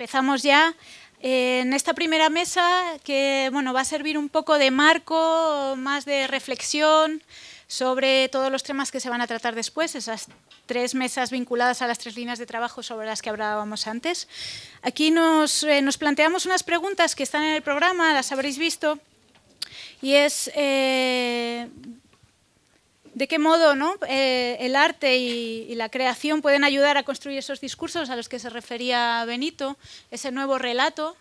Empezamos ya eh, en esta primera mesa que bueno, va a servir un poco de marco, más de reflexión sobre todos los temas que se van a tratar después, esas tres mesas vinculadas a las tres líneas de trabajo sobre las que hablábamos antes. Aquí nos, eh, planteamos unas preguntas que están en el programa, las habréis visto, y es... Eh, de qué modo ¿no? Eh, el arte y, y, la creación pueden ayudar a construir esos discursos a los que se refería Benito, ese nuevo relato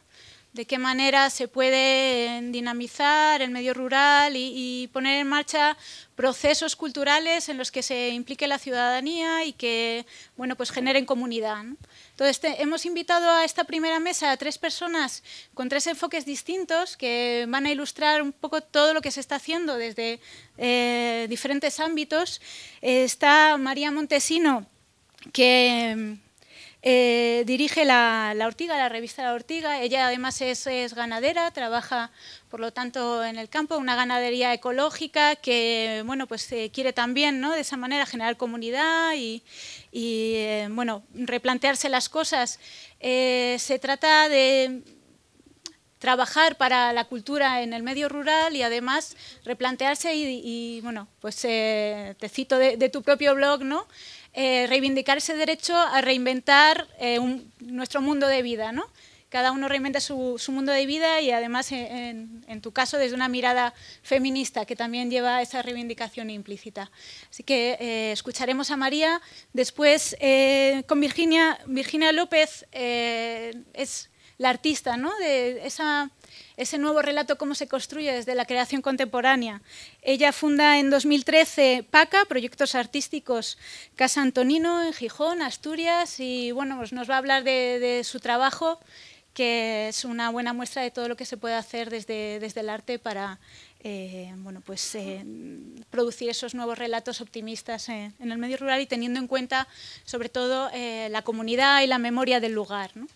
de qué manera se puede eh, dinamizar el medio rural y, poner en marcha procesos culturales en los que se implique la ciudadanía y que bueno, pues generen comunidad. Entonces, hemos invitado a esta primera mesa a tres personas con tres enfoques distintos que van a ilustrar un poco todo lo que se está haciendo desde eh, diferentes ámbitos. Eh, está María Montesino, que eh, dirige la, Ortiga, la revista La Ortiga. Ella además es, ganadera, trabaja por lo tanto en el campo, una ganadería ecológica que bueno, pues, eh, quiere también ¿no? de esa manera generar comunidad y, eh, bueno, replantearse las cosas. se trata de trabajar para la cultura en el medio rural y además replantearse y, bueno, pues eh, te cito de, tu propio blog, ¿no? Eh, reivindicar ese derecho a reinventar eh, nuestro mundo de vida, ¿no? Cada uno reinventa su, mundo de vida y además, en, en, tu caso, desde una mirada feminista que también lleva esa reivindicación implícita. Así que escucharemos a María. Después, con Virginia, Virginia López es la artista, ¿no? de ese nuevo relato, cómo se construye desde la creación contemporánea. Ella funda en 2013 PACA, Proyectos Artísticos Casa Antonino, en Gijón, Asturias, y bueno, pues nos va a hablar de, su trabajo, que es una buena muestra de todo lo que se puede hacer desde, desde el arte para eh, bueno, pues, eh, producir esos nuevos relatos optimistas eh, en el medio rural y teniendo en cuenta sobre todo la comunidad y la memoria del lugar. ¿no?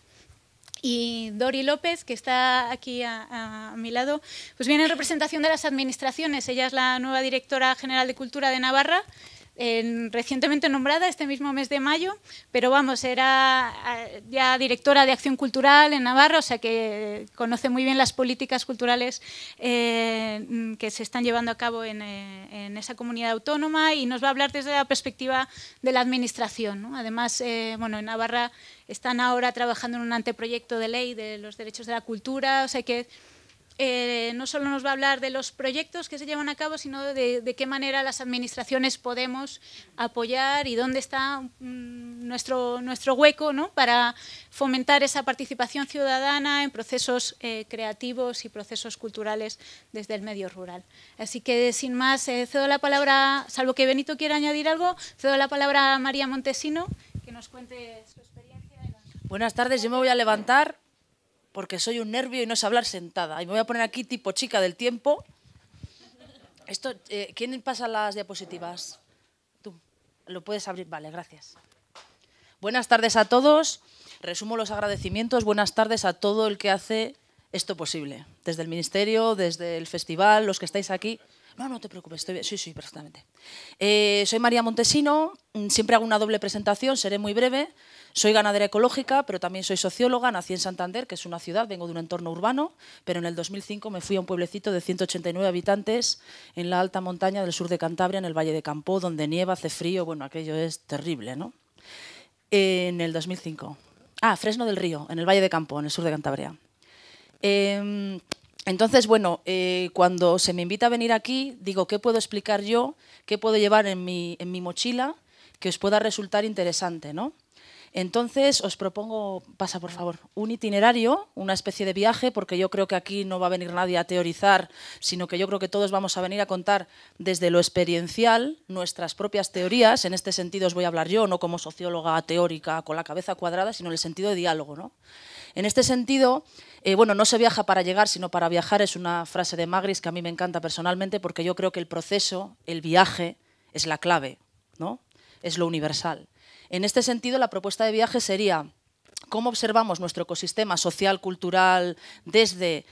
y Dori López, que está aquí a, mi lado, pues viene en representación de las administraciones. Ella es la nueva directora general de Cultura de Navarra recientemente nombrada este mismo mes de mayo, pero vamos, era ah, ya directora de Acción Cultural en Navarra, o sea que conoce muy bien las políticas culturales eh, que se están llevando a cabo eh, en, esa comunidad autónoma y nos va a hablar desde la perspectiva de la Administración. Además, eh, bueno, en Navarra están ahora trabajando en un anteproyecto de ley de los derechos de la cultura, o sea que eh, no solo nos va a hablar de los proyectos que se llevan a cabo, sino de, qué manera las administraciones podemos apoyar y dónde está mm, nuestro, nuestro hueco ¿no? para fomentar esa participación ciudadana en procesos eh, creativos y procesos culturales desde el medio rural. Así que, sin más, eh, cedo la palabra, salvo que Benito quiera añadir algo, cedo la palabra a María Montesino, que nos cuente su experiencia. Buenas tardes, yo me voy a levantar porque soy un nervio y no sé hablar sentada. Y me voy a poner aquí tipo chica del tiempo. Esto, eh, ¿Quién pasa las diapositivas? Tú. ¿Lo puedes abrir? Vale, gracias. Buenas tardes a todos. Resumo los agradecimientos. Buenas tardes a todo el que hace esto posible. Desde el Ministerio, desde el festival, los que estáis aquí. No, no te preocupes, estoy bien. Sí, sí, perfectamente. Eh, soy María Montesino, mm, siempre hago una doble presentación, seré muy breve. Soy ganadera ecológica, pero también soy socióloga, nací en Santander, que es una ciudad, vengo de un entorno urbano, pero en el 2005 me fui a un pueblecito de 189 habitantes en la alta montaña del sur de Cantabria, en el Valle de Campó, donde nieva, hace frío, bueno, aquello es terrible, ¿no? En el 2005. Ah, Fresno del Río, en el Valle de Campo, en el sur de Cantabria. Em, entonces, bueno, eh, cuando se me invita a venir aquí, digo, ¿qué puedo explicar yo? ¿Qué puedo llevar en mi mochila que os pueda resultar interesante? ¿no? Entonces, os propongo, pasa por favor, un itinerario, una especie de viaje, porque yo creo que aquí no va a venir nadie a teorizar, sino que yo creo que todos vamos a venir a contar desde lo experiencial nuestras propias teorías. En este sentido os voy a hablar yo, no como socióloga teórica con la cabeza cuadrada, sino en el sentido de diálogo. En este sentido, eh, bueno, no se viaja para llegar, sino para viajar, es una frase de Magris que a mí me encanta personalmente, porque yo creo que el proceso, el viaje, es la clave, ¿no? es lo universal. En este sentido, la propuesta de viaje sería cómo observamos nuestro ecosistema social, cultural, desde,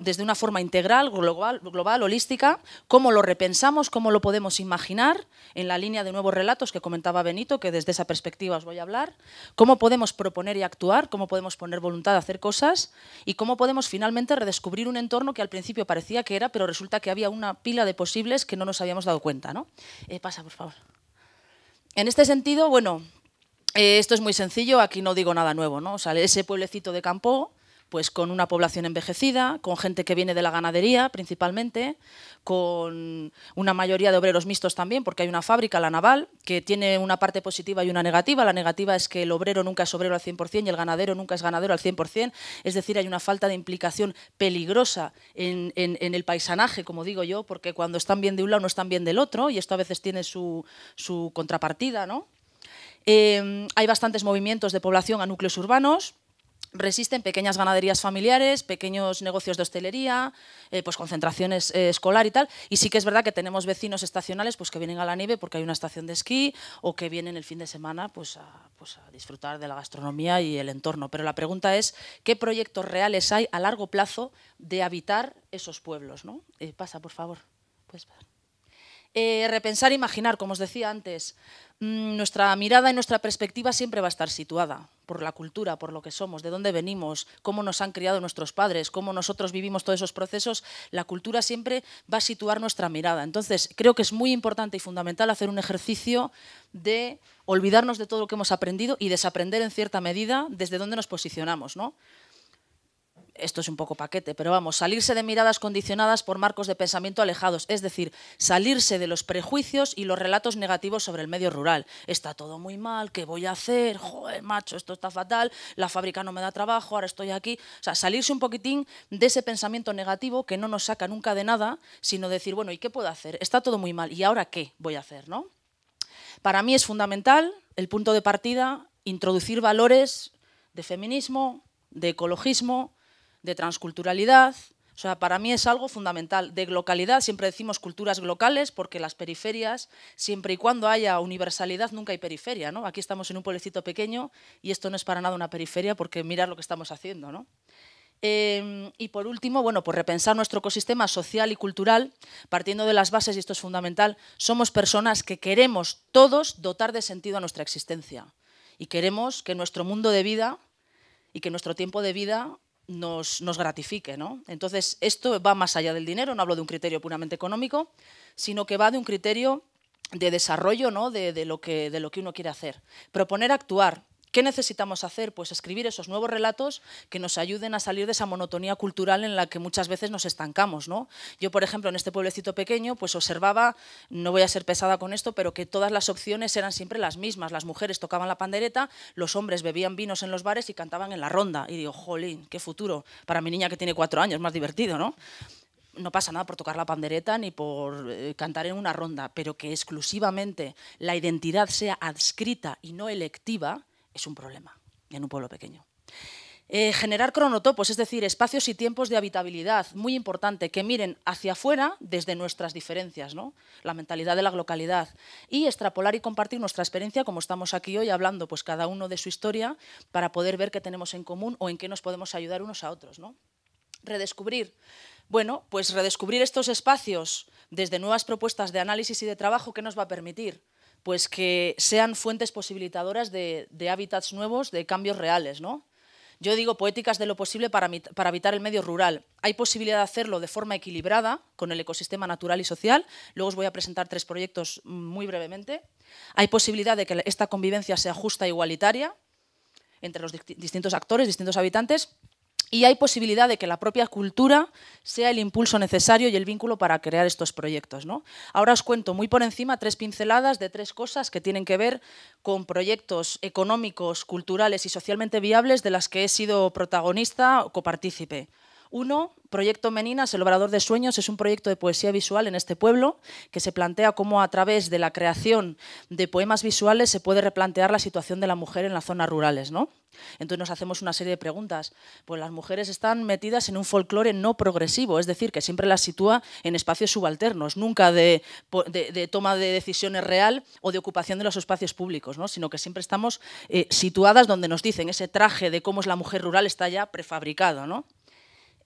desde una forma integral, global, global, holística, cómo lo repensamos, cómo lo podemos imaginar, en la línea de nuevos relatos que comentaba Benito, que desde esa perspectiva os voy a hablar, cómo podemos proponer y actuar, cómo podemos poner voluntad a hacer cosas y cómo podemos finalmente redescubrir un entorno que al principio parecía que era, pero resulta que había una pila de posibles que no nos habíamos dado cuenta. ¿no? Eh, pasa, por favor. En este sentido, bueno, eh, esto es muy sencillo, aquí no digo nada nuevo, ¿no? O ese pueblecito de campo, pues con una población envejecida, con gente que viene de la ganadería principalmente, con una mayoría de obreros mixtos también, porque hay una fábrica, la naval, que tiene una parte positiva y una negativa. La negativa es que el obrero nunca es obrero al 100% y el ganadero nunca es ganadero al 100%, es decir, hay una falta de implicación peligrosa en, el paisanaje, como digo yo, porque cuando están bien de un lado no están bien del otro y esto a veces tiene su, su contrapartida, ¿no? Em, hay bastantes movimientos de población a núcleos urbanos, resisten pequeñas ganaderías familiares, pequeños negocios de hostelería, eh, pues concentraciones eh, escolar y tal. Y sí que es verdad que tenemos vecinos estacionales pues, que vienen a la nieve porque hay una estación de esquí o que vienen el fin de semana pues, a, pues, a disfrutar de la gastronomía y el entorno. Pero la pregunta es, ¿qué proyectos reales hay a largo plazo de habitar esos pueblos? ¿no? Eh, pasa, por favor. Puedes ver? Eh, repensar e imaginar, como os decía antes, mm, nuestra mirada y nuestra perspectiva siempre va a estar situada por la cultura, por lo que somos, de dónde venimos, cómo nos han criado nuestros padres, cómo nosotros vivimos todos esos procesos, la cultura siempre va a situar nuestra mirada. Entonces, creo que es muy importante y fundamental hacer un ejercicio de olvidarnos de todo lo que hemos aprendido y desaprender en cierta medida desde dónde nos posicionamos, ¿no? esto es un poco paquete, pero vamos, salirse de miradas condicionadas por marcos de pensamiento alejados, es decir, salirse de los prejuicios y los relatos negativos sobre el medio rural. Está todo muy mal, ¿qué voy a hacer? Joder, macho, esto está fatal, la fábrica no me da trabajo, ahora estoy aquí. O sea, salirse un poquitín de ese pensamiento negativo que no nos saca nunca de nada, sino decir, bueno, ¿y qué puedo hacer? Está todo muy mal, ¿y ahora qué voy a hacer? ¿no? Para mí es fundamental el punto de partida, introducir valores de feminismo, de ecologismo, de transculturalidad. O sea, para mí es algo fundamental. De localidad, siempre decimos culturas locales, porque las periferias, siempre y cuando haya universalidad, nunca hay periferia. ¿no? Aquí estamos en un pueblecito pequeño y esto no es para nada una periferia, porque mirad lo que estamos haciendo. ¿no? Em, y por último, bueno, pues repensar nuestro ecosistema social y cultural, partiendo de las bases, y esto es fundamental, somos personas que queremos todos dotar de sentido a nuestra existencia. Y queremos que nuestro mundo de vida y que nuestro tiempo de vida nos, gratifique. ¿no? Entonces, esto va más allá del dinero, no hablo de un criterio puramente económico, sino que va de un criterio de desarrollo ¿no? de, lo que, de lo que uno quiere hacer. Proponer actuar, ¿Qué necesitamos hacer? Pues escribir esos nuevos relatos que nos ayuden a salir de esa monotonía cultural en la que muchas veces nos estancamos. ¿no? Yo, por ejemplo, en este pueblecito pequeño, pues observaba, no voy a ser pesada con esto, pero que todas las opciones eran siempre las mismas. Las mujeres tocaban la pandereta, los hombres bebían vinos en los bares y cantaban en la ronda. Y digo, jolín, qué futuro. Para mi niña que tiene cuatro años, más divertido, ¿no? no pasa nada por tocar la pandereta ni por eh, cantar en una ronda, pero que exclusivamente la identidad sea adscrita y no electiva, es un problema en un pueblo pequeño. Eh, generar cronotopos, es decir, espacios y tiempos de habitabilidad, muy importante, que miren hacia afuera desde nuestras diferencias, ¿no? la mentalidad de la localidad, y extrapolar y compartir nuestra experiencia, como estamos aquí hoy hablando, pues cada uno de su historia, para poder ver qué tenemos en común o en qué nos podemos ayudar unos a otros. ¿no? Redescubrir. Bueno, pues redescubrir estos espacios desde nuevas propuestas de análisis y de trabajo, ¿qué nos va a permitir? pues que sean fuentes posibilitadoras de, hábitats nuevos, de cambios reales. ¿no? Yo digo poéticas de lo posible para, para, habitar el medio rural. Hay posibilidad de hacerlo de forma equilibrada con el ecosistema natural y social. Luego os voy a presentar tres proyectos mm, muy brevemente. Hay posibilidad de que esta convivencia sea justa e igualitaria entre los distintos actores, distintos habitantes y hay posibilidad de que la propia cultura sea el impulso necesario y el vínculo para crear estos proyectos. ¿no? Ahora os cuento muy por encima tres pinceladas de tres cosas que tienen que ver con proyectos económicos, culturales y socialmente viables de las que he sido protagonista o copartícipe. Uno, Proyecto Meninas, el Obrador de Sueños, es un proyecto de poesía visual en este pueblo que se plantea cómo a través de la creación de poemas visuales se puede replantear la situación de la mujer en las zonas rurales. ¿no? Entonces nos hacemos una serie de preguntas. Pues las mujeres están metidas en un folclore no progresivo, es decir, que siempre las sitúa en espacios subalternos, nunca de, toma de decisiones real o de ocupación de los espacios públicos, ¿no? sino que siempre estamos eh, situadas donde nos dicen ese traje de cómo es la mujer rural está ya prefabricado. ¿no?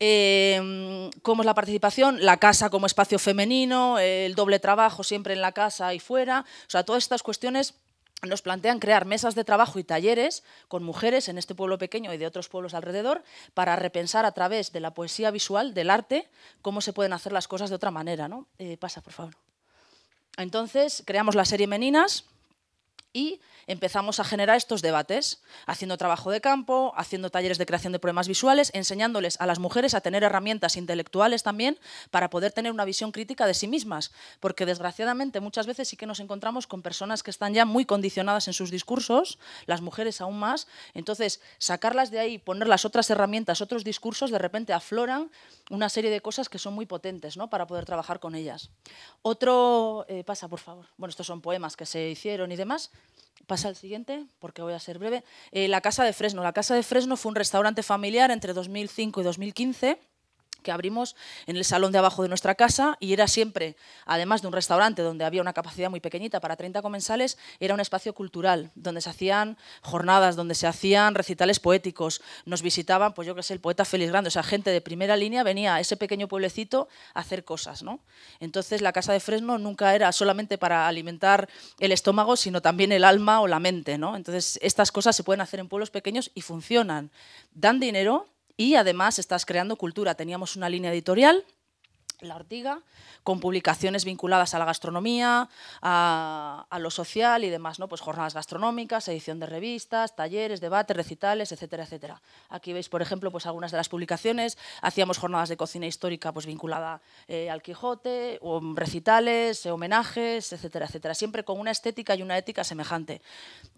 Em, cómo es la participación, la casa como espacio femenino, el doble trabajo siempre en la casa y fuera, o sea, todas estas cuestiones nos plantean crear mesas de trabajo y talleres con mujeres en este pueblo pequeño y de otros pueblos alrededor para repensar a través de la poesía visual, del arte, cómo se pueden hacer las cosas de otra manera. ¿no? Eh, pasa, por favor. Entonces, creamos la serie Meninas, y empezamos a generar estos debates, haciendo trabajo de campo, haciendo talleres de creación de problemas visuales, enseñándoles a las mujeres a tener herramientas intelectuales también para poder tener una visión crítica de sí mismas, porque desgraciadamente muchas veces sí que nos encontramos con personas que están ya muy condicionadas en sus discursos, las mujeres aún más, entonces sacarlas de ahí, ponerlas otras herramientas, otros discursos, de repente afloran una serie de cosas que son muy potentes para poder trabajar con ellas. Otro, eh, pasa por favor, bueno, estos son poemas que se hicieron y demás, Pasa al siguiente, porque voy a ser breve. Eh, la Casa de Fresno. La Casa de Fresno fue un restaurante familiar entre 2005 y 2015 que abrimos en el salón de abajo de nuestra casa y era siempre, además de un restaurante donde había una capacidad muy pequeñita para 30 comensales, era un espacio cultural donde se hacían jornadas, donde se hacían recitales poéticos, nos visitaban, pues yo que sé, el poeta Félix Grande, o sea, gente de primera línea venía a ese pequeño pueblecito a hacer cosas, ¿no? Entonces la casa de Fresno nunca era solamente para alimentar el estómago, sino también el alma o la mente, ¿no? Entonces estas cosas se pueden hacer en pueblos pequeños y funcionan. Dan dinero, y además estás creando cultura. Teníamos una línea editorial la Ortiga, con publicaciones vinculadas a la gastronomía, a, lo social y demás, ¿no? Pues jornadas gastronómicas, edición de revistas, talleres, debates, recitales, etcétera, etcétera. Aquí veis, por ejemplo, pues algunas de las publicaciones. Hacíamos jornadas de cocina histórica pues vinculada eh, al Quijote, o recitales, eh, homenajes, etcétera, etcétera. Siempre con una estética y una ética semejante.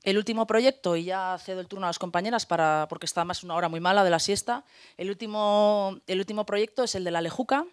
El último proyecto, y ya cedo el turno a las compañeras para, porque está más una hora muy mala de la siesta, el último, el último proyecto es el de la Lejuca,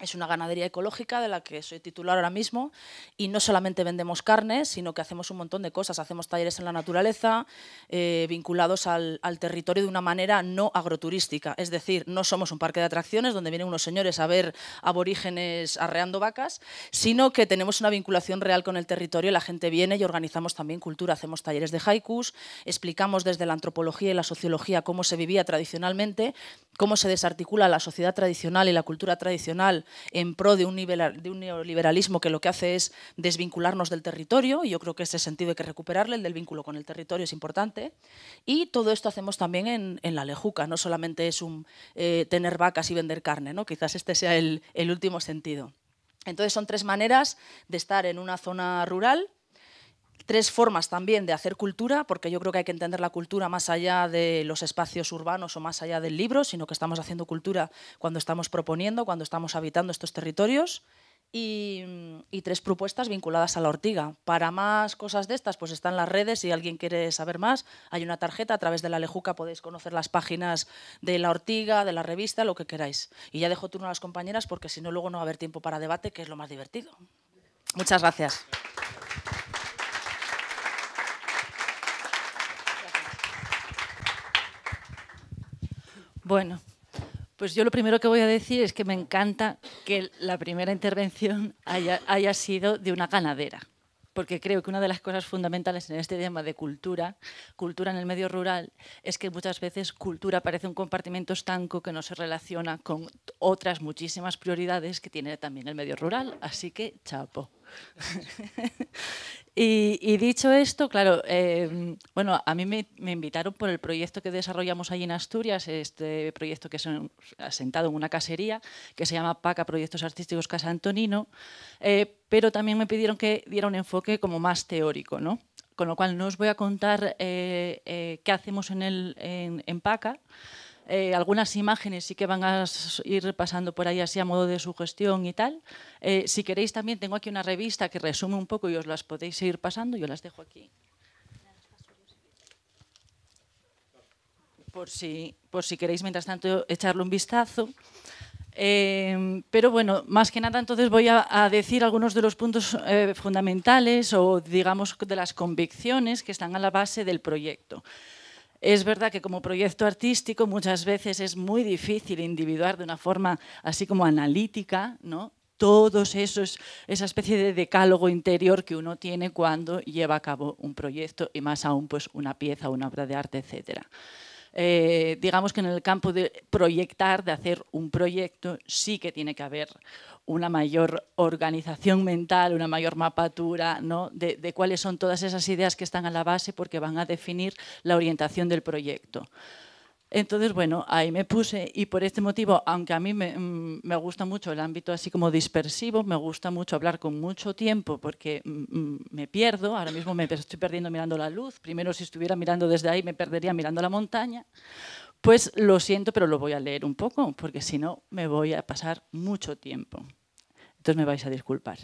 es una ganadería ecológica de la que soy titular ahora mismo y no solamente vendemos carne, sino que hacemos un montón de cosas. Hacemos talleres en la naturaleza eh, vinculados al, al, territorio de una manera no agroturística. Es decir, no somos un parque de atracciones donde vienen unos señores a ver aborígenes arreando vacas, sino que tenemos una vinculación real con el territorio. La gente viene y organizamos también cultura. Hacemos talleres de haikus, explicamos desde la antropología y la sociología cómo se vivía tradicionalmente, cómo se desarticula la sociedad tradicional y la cultura tradicional en pro de un, de un neoliberalismo que lo que hace es desvincularnos del territorio, y yo creo que ese sentido hay que recuperarle, el del vínculo con el territorio es importante, y todo esto hacemos también en, en la lejuca, no solamente es eh, tener vacas y vender carne, ¿no? quizás este sea el último sentido. Entonces son tres maneras de estar en una zona rural tres formas también de hacer cultura, porque yo creo que hay que entender la cultura más allá de los espacios urbanos o más allá del libro, sino que estamos haciendo cultura cuando estamos proponiendo, cuando estamos habitando estos territorios. Y, tres propuestas vinculadas a la ortiga. Para más cosas de estas, pues están las redes, si alguien quiere saber más, hay una tarjeta a través de la Lejuca, podéis conocer las páginas de la ortiga, de la revista, lo que queráis. Y ya dejo turno a las compañeras porque si no, luego no va a haber tiempo para debate, que es lo más divertido. Muchas gracias. Bueno, pues yo lo primero que voy a decir es que me encanta que la primera intervención haya, sido de una ganadera, porque creo que una de las cosas fundamentales en este tema de cultura, cultura en el medio rural, es que muchas veces cultura parece un compartimento estanco que no se relaciona con otras muchísimas prioridades que tiene también el medio rural. Así que chapo. y, dicho esto, claro, em, bueno, a mí me, invitaron por el proyecto que desarrollamos allí en Asturias, este proyecto que se ha sentado en una casería, que se llama PACA, Proyectos Artísticos Casa Antonino, eh, pero también me pidieron que diera un enfoque como más teórico, ¿no? Con lo cual no os voy a contar eh, eh, qué hacemos en, el, en PACA, eh, algunas imágenes sí que van a ir pasando por ahí así a modo de sugestión y tal. Eh, si queréis también tengo aquí una revista que resume un poco y os las podéis ir pasando, yo las dejo aquí. Por si, por si queréis, mientras tanto, echarle un vistazo. Em, pero bueno, más que nada entonces voy a, decir algunos de los puntos eh, fundamentales o digamos de las convicciones que están a la base del proyecto. Es verdad que como proyecto artístico muchas veces es muy difícil individuar de una forma así como analítica, ¿no? todos esos, esa especie de decálogo interior que uno tiene cuando lleva a cabo un proyecto y más aún pues una pieza, una obra de arte, etcétera. Eh, digamos que en el campo de proyectar, de hacer un proyecto, sí que tiene que haber una mayor organización mental, una mayor mapatura ¿no? de, cuáles son todas esas ideas que están a la base porque van a definir la orientación del proyecto. Entonces, bueno, ahí me puse y por este motivo, aunque a mí me, mm, me gusta mucho el ámbito así como dispersivo, me gusta mucho hablar con mucho tiempo porque mm, mm, me pierdo, ahora mismo me estoy perdiendo mirando la luz, primero si estuviera mirando desde ahí me perdería mirando la montaña, pues lo siento, pero lo voy a leer un poco, porque si no me voy a pasar mucho tiempo. Entonces me vais a disculpar.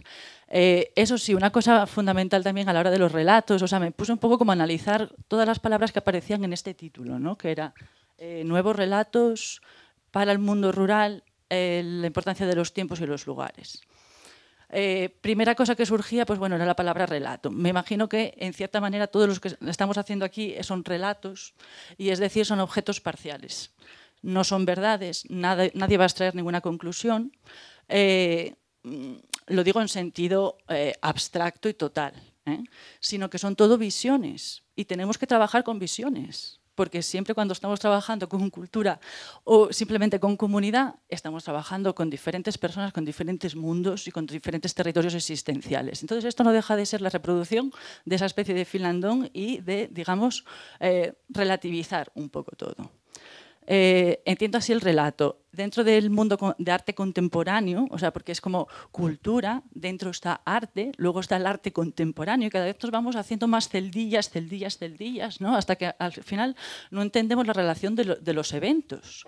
Eh, eso sí, una cosa fundamental también a la hora de los relatos, o sea, me puse un poco como a analizar todas las palabras que aparecían en este título, ¿no? que era eh, nuevos relatos para el mundo rural, eh, la importancia de los tiempos y los lugares. Eh, primera cosa que surgía, pues bueno, era la palabra relato. Me imagino que en cierta manera todos los que estamos haciendo aquí son relatos y es decir, son objetos parciales. No son verdades, nadie va a extraer ninguna conclusión. Eh, lo digo en sentido eh, abstracto y total, sino que son todo visiones y tenemos que trabajar con visiones porque siempre cuando estamos trabajando con cultura o simplemente con comunidad, estamos trabajando con diferentes personas, con diferentes mundos y con diferentes territorios existenciales. Entonces esto no deja de ser la reproducción de esa especie de finlandón y de, digamos, eh, relativizar un poco todo. Eh, entiendo así el relato. Dentro del mundo de arte contemporáneo, o sea, porque es como cultura, dentro está arte, luego está el arte contemporáneo, y cada vez nos vamos haciendo más celdillas, celdillas, celdillas, ¿no? hasta que al final no entendemos la relación de los eventos,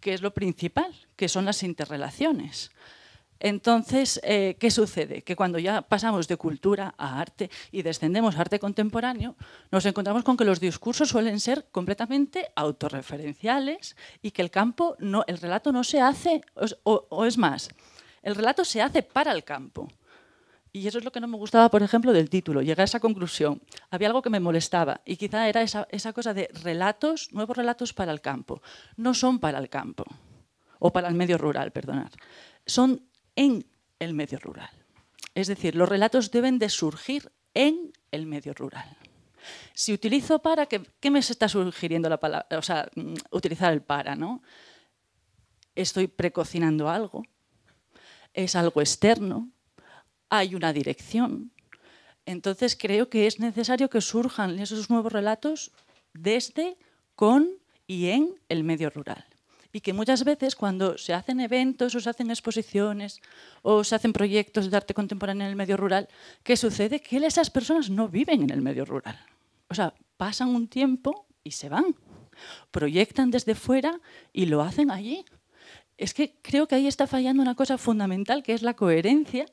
que es lo principal, que son las interrelaciones. Entonces, eh, ¿qué sucede? Que cuando ya pasamos de cultura a arte y descendemos a arte contemporáneo, nos encontramos con que los discursos suelen ser completamente autorreferenciales y que el campo, no, el relato no se hace, o, es más, el relato se hace para el campo. Y eso es lo que no me gustaba, por ejemplo, del título. Llegué a esa conclusión. Había algo que me molestaba y quizá era esa, esa cosa de relatos, nuevos relatos para el campo. No son para el campo, o para el medio rural, perdonar. Son en el medio rural. Es decir, los relatos deben de surgir en el medio rural. Si utilizo para, ¿qué, me está sugiriendo la palabra? O sea, mm, utilizar el para, ¿no? Estoy precocinando algo, es algo externo, hay una dirección. Entonces creo que es necesario que surjan esos nuevos relatos desde, con y en el medio rural y que muchas veces cuando se hacen eventos o se hacen exposiciones o se hacen proyectos de arte contemporáneo en el medio rural, ¿qué sucede? Que esas personas no viven en el medio rural. O sea, pasan un tiempo y se van. Proyectan desde fuera y lo hacen allí. Es que creo que ahí está fallando una cosa fundamental, que es la coherencia,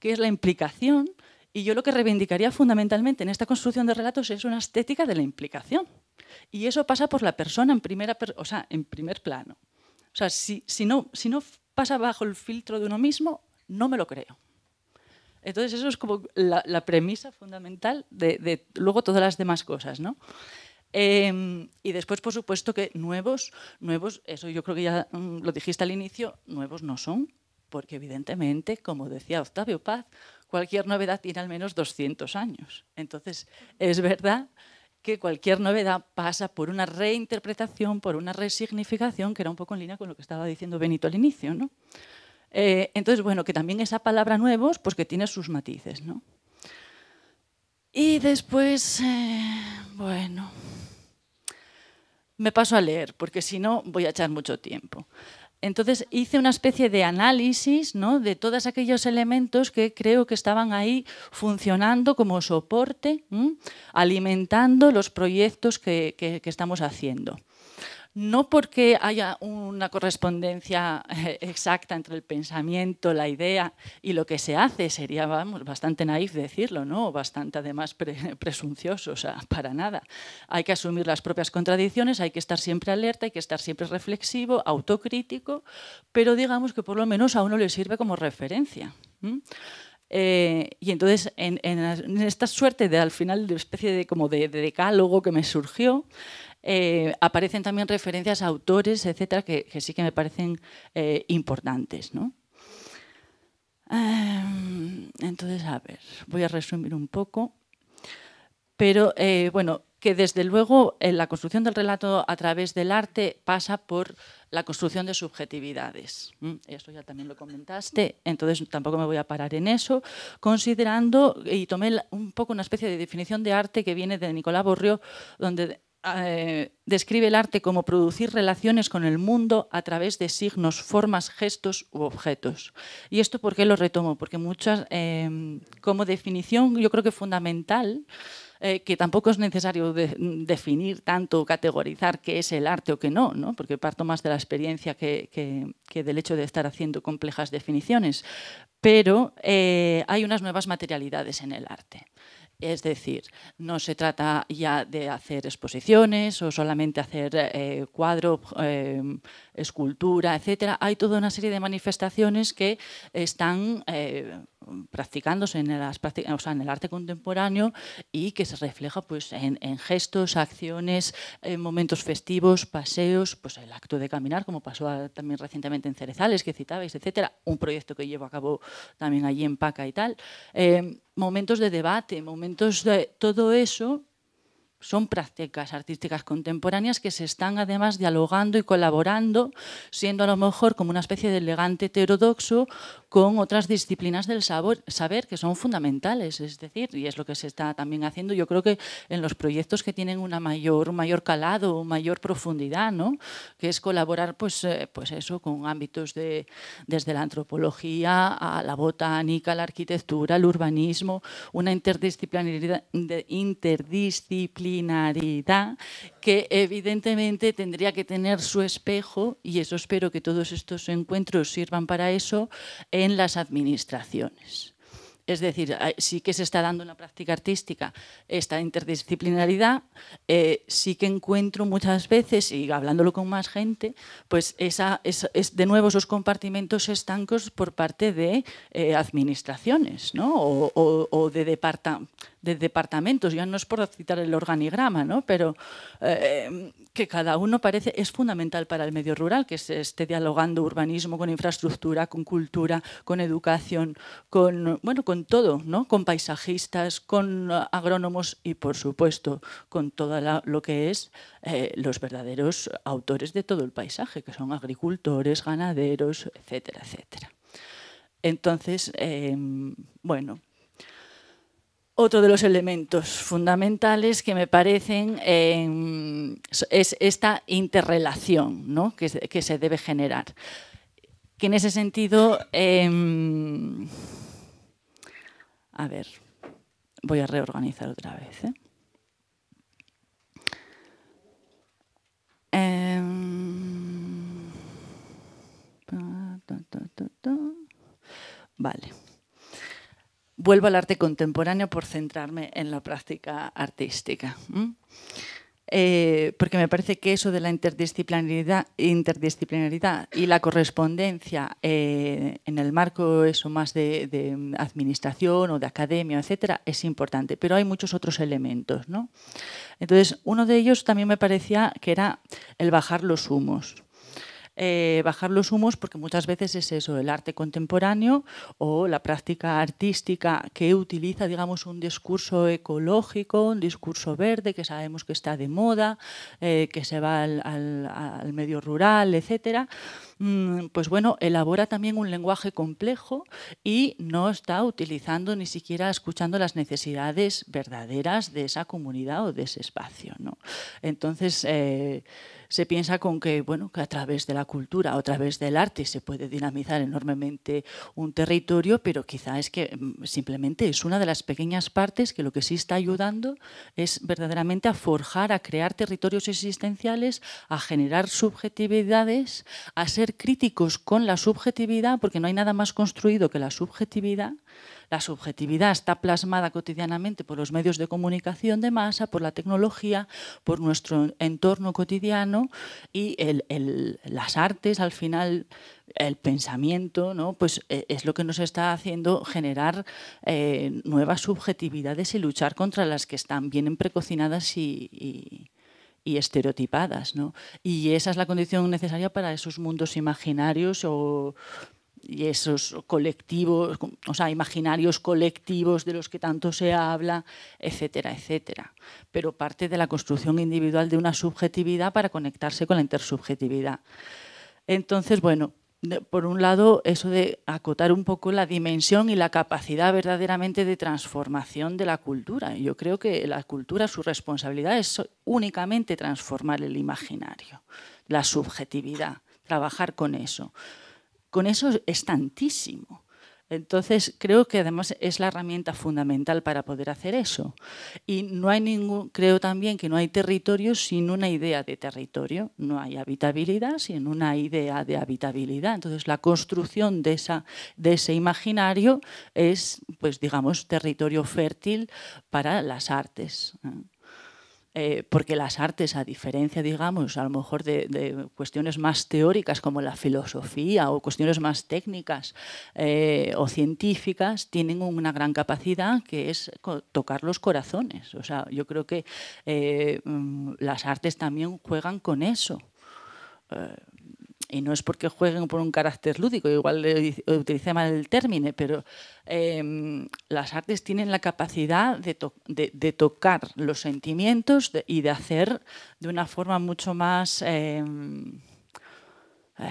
que es la implicación. Y yo lo que reivindicaría fundamentalmente en esta construcción de relatos es una estética de la implicación. Y eso pasa por la persona en, primera, o sea, en primer plano. O sea, si, si, no, si no pasa bajo el filtro de uno mismo, no me lo creo. Entonces eso es como la, premisa fundamental de, luego todas las demás cosas, ¿no? Em, y después, por supuesto, que nuevos, nuevos, eso yo creo que ya mm, lo dijiste al inicio, nuevos no son, porque evidentemente, como decía Octavio Paz, cualquier novedad tiene al menos 200 años. Entonces, es verdad que cualquier novedad pasa por una reinterpretación, por una resignificación, que era un poco en línea con lo que estaba diciendo Benito al inicio. ¿no? Eh, entonces, bueno, que también esa palabra nuevos, pues que tiene sus matices. ¿no? Y después, eh, bueno, me paso a leer, porque si no voy a echar mucho tiempo. Entonces hice una especie de análisis de todos aquellos elementos que creo que estaban ahí funcionando como soporte, alimentando los proyectos que estamos haciendo no porque haya una correspondencia eh, exacta entre el pensamiento, la idea y lo que se hace, sería vamos, bastante naif decirlo, ¿no? bastante además presunciosos presuncioso, para nada. Hay que asumir las propias contradicciones, hay que estar siempre alerta, hay que estar siempre reflexivo, autocrítico, pero digamos que por lo menos a uno le sirve como referencia. Eh, y entonces, en, esta suerte de al final de especie de como de decálogo que me surgió, eh, aparecen también referencias a autores, etcétera, que, sí que me parecen eh, importantes. ¿no? Em, entonces, a ver, voy a resumir un poco. Pero eh, bueno, que desde luego la construcción del relato a través del arte pasa por la construcción de subjetividades. Esto ya también lo comentaste, entonces tampoco me voy a parar en eso, considerando, y tomé un poco una especie de definición de arte que viene de Nicolás Borrió, donde eh, describe el arte como producir relaciones con el mundo a través de signos, formas, gestos u objetos. ¿Y esto por qué lo retomo? Porque muchas, em, como definición, yo creo que fundamental, eh, que tampoco es necesario definir tanto o categorizar qué es el arte o qué no, no, porque parto más de la experiencia que del hecho de estar haciendo complejas definiciones. Pero eh, hay unas nuevas materialidades en el arte. Es decir, no se trata ya de hacer exposiciones o solamente hacer eh, cuadros, eh, escultura, etcétera, hay toda una serie de manifestaciones que están eh, practicándose en, las, en el arte contemporáneo y que se refleja pues, en, gestos, acciones, momentos festivos, paseos, pues el acto de caminar, como pasó también recientemente en Cerezales, que citabais, etcétera, un proyecto que llevo a cabo también allí en Paca y tal. Eh, momentos de debate, momentos de todo eso son prácticas artísticas contemporáneas que se están además dialogando y colaborando, siendo a lo mejor como una especie de elegante heterodoxo con otras disciplinas del saber que son fundamentales, es decir, y es lo que se está también haciendo, yo creo que en los proyectos que tienen una mayor, un mayor calado, mayor profundidad, ¿no? que es colaborar pues, eh, pues eso, con ámbitos de, desde la antropología a la botánica, la arquitectura, el urbanismo, una interdisciplinaridad, que evidentemente tendría que tener su espejo, y eso espero que todos estos encuentros sirvan para eso, en las administraciones. Es decir, sí que se está dando en la práctica artística esta interdisciplinaridad, eh, sí que encuentro muchas veces, y hablándolo con más gente, pues esa, es, de nuevo esos compartimentos estancos por parte de eh, administraciones o, o de departamentos de departamentos, ya no es por citar el organigrama, ¿no? pero eh, que cada uno parece es fundamental para el medio rural, que se esté dialogando urbanismo con infraestructura, con cultura, con educación, con, bueno, con todo, ¿no? con paisajistas, con agrónomos y por supuesto con todo lo que es eh, los verdaderos autores de todo el paisaje, que son agricultores, ganaderos, etcétera, etcétera. Entonces, eh, bueno, otro de los elementos fundamentales que me parecen em, es esta interrelación que, se debe generar. Que en ese sentido, em, a ver, voy a reorganizar otra vez. ¿eh? Em, vale vuelvo al arte contemporáneo por centrarme en la práctica artística. Eh, porque me parece que eso de la interdisciplinaridad, y la correspondencia eh, en el marco eso más de, de, administración o de academia, etcétera, es importante. Pero hay muchos otros elementos, ¿no? Entonces, uno de ellos también me parecía que era el bajar los humos. Eh, bajar los humos porque muchas veces es eso, el arte contemporáneo o la práctica artística que utiliza, digamos, un discurso ecológico, un discurso verde que sabemos que está de moda, eh, que se va al, medio rural, etc. Mm, pues bueno, elabora también un lenguaje complejo y no está utilizando ni siquiera escuchando las necesidades verdaderas de esa comunidad o de ese espacio. Entonces, eh, se piensa con que, bueno, que a través de la cultura a través del arte se puede dinamizar enormemente un territorio, pero quizá es que mm, simplemente es una de las pequeñas partes que lo que sí está ayudando es verdaderamente a forjar, a crear territorios existenciales, a generar subjetividades, a ser críticos con la subjetividad, porque no hay nada más construido que la subjetividad la subjetividad está plasmada cotidianamente por los medios de comunicación de masa, por la tecnología, por nuestro entorno cotidiano y las artes al final el pensamiento, ¿no? pues e, es lo que nos está haciendo generar eh, nuevas subjetividades y luchar contra las que están bien precocinadas y, estereotipadas. Y esa es la condición necesaria para esos mundos imaginarios o y esos colectivos, o sea, imaginarios colectivos de los que tanto se habla, etcétera, etcétera. Pero parte de la construcción individual de una subjetividad para conectarse con la intersubjetividad. Entonces, bueno, por un lado, eso de acotar un poco la dimensión y la capacidad verdaderamente de transformación de la cultura. Yo creo que la cultura, su responsabilidad es únicamente transformar el imaginario, la subjetividad, trabajar con eso con eso es tantísimo. Entonces, creo que además es la herramienta fundamental para poder hacer eso. Y no hay ningún, creo también que no hay territorio sin una idea de territorio. No hay habitabilidad sin una idea de habitabilidad. Entonces, la construcción de, esa, de ese imaginario es, pues digamos, territorio fértil para las artes. Eh, porque las artes, a diferencia, digamos, a lo mejor de, cuestiones más teóricas como la filosofía o cuestiones más técnicas eh, o científicas, tienen una gran capacidad que es tocar los corazones. O sea, yo creo que eh, mm, las artes también juegan con eso y no es porque jueguen por un carácter lúdico, igual utilicé mal el término, pero em, las artes tienen la capacidad de, tocar los sentimientos y de hacer de una forma mucho más, em, eh,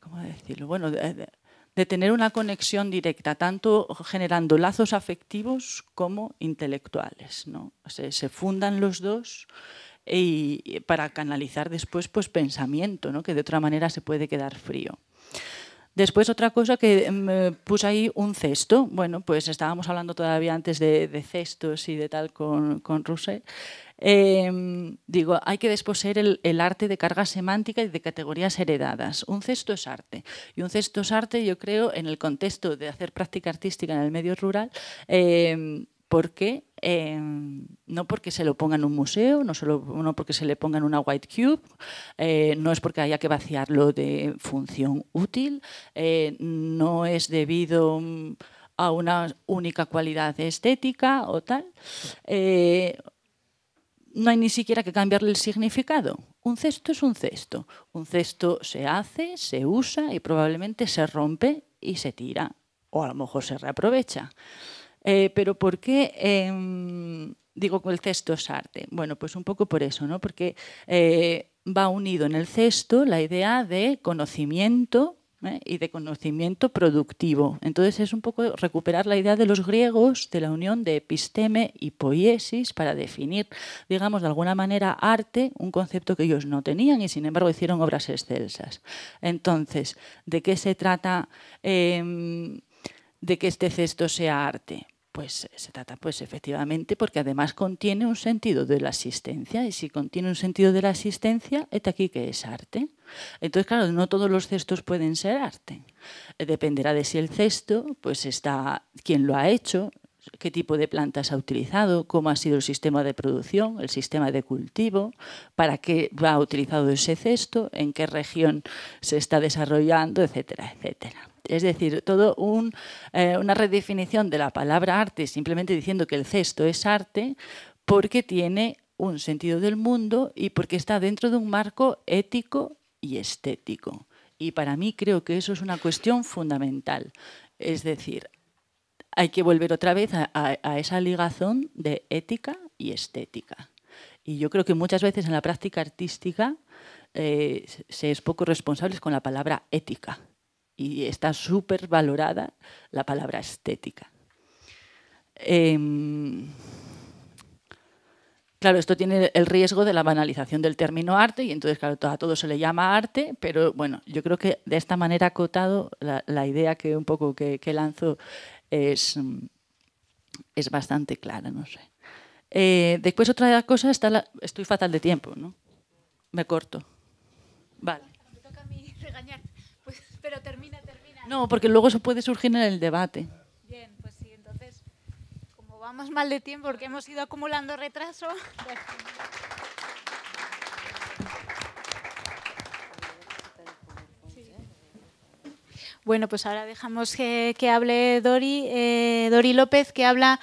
¿cómo decirlo? Bueno, de tener una conexión directa, tanto generando lazos afectivos como intelectuales. ¿no? sea, se fundan los dos y para canalizar después pues, pensamiento, ¿no? que de otra manera se puede quedar frío. Después otra cosa que puse ahí un cesto. Bueno, pues estábamos hablando todavía antes de, de cestos y de tal con, con em, digo, hay que desposeer el, el, arte de carga semántica y de categorías heredadas. Un cesto es arte. Y un cesto es arte, yo creo, en el contexto de hacer práctica artística en el medio rural, eh, porque Em, no porque se lo ponga en un museo, no, solo, no porque se le ponga en una white cube, eh, no es porque haya que vaciarlo de función útil, eh, no es debido mm, a una única cualidad estética o tal. Eh, no hay ni siquiera que cambiarle el significado. Un cesto es un cesto. Un cesto se hace, se usa y probablemente se rompe y se tira. O a lo mejor se reaprovecha. Eh, pero ¿por qué em, digo que el cesto es arte? Bueno, pues un poco por eso, ¿no? Porque eh, va unido en el cesto la idea de conocimiento ¿eh? y de conocimiento productivo. Entonces es un poco recuperar la idea de los griegos de la unión de episteme y poiesis para definir, digamos, de alguna manera arte, un concepto que ellos no tenían y sin embargo hicieron obras excelsas. Entonces, ¿de qué se trata? Em, de que este cesto sea arte. Pues se trata, pues efectivamente, porque además contiene un sentido de la asistencia, y si contiene un sentido de la asistencia, es aquí que es arte. Entonces, claro, no todos los cestos pueden ser arte. Eh, dependerá de si el cesto, pues está quién lo ha hecho, qué tipo de plantas ha utilizado, cómo ha sido el sistema de producción, el sistema de cultivo, para qué va utilizado ese cesto, en qué región se está desarrollando, etcétera, etcétera. Es decir, todo eh, una redefinición de la palabra arte, simplemente diciendo que el cesto es arte, porque tiene un sentido del mundo y porque está dentro de un marco ético y estético. Y para mí creo que eso es una cuestión fundamental. Es decir, hay que volver otra vez a, esa ligazón de ética y estética. Y yo creo que muchas veces en la práctica artística eh, se es poco responsables con la palabra ética y está súper valorada la palabra estética. Em, claro, esto tiene el riesgo de la banalización del término arte y entonces, claro, a todo se le llama arte, pero bueno, yo creo que de esta manera acotado la, idea que un poco que, lanzo es, es, bastante clara, no sé. Eh, después otra cosa, está estoy fatal de tiempo, ¿no? Me corto. Vale. Me toca a mí regañarte pero termina, termina. No, porque luego eso puede surgir en el debate. Bien, pues sí, entonces, como vamos mal de tiempo porque hemos ido acumulando retraso. Bueno, pues ahora dejamos que, que hable Dori, eh, Dori López, que habla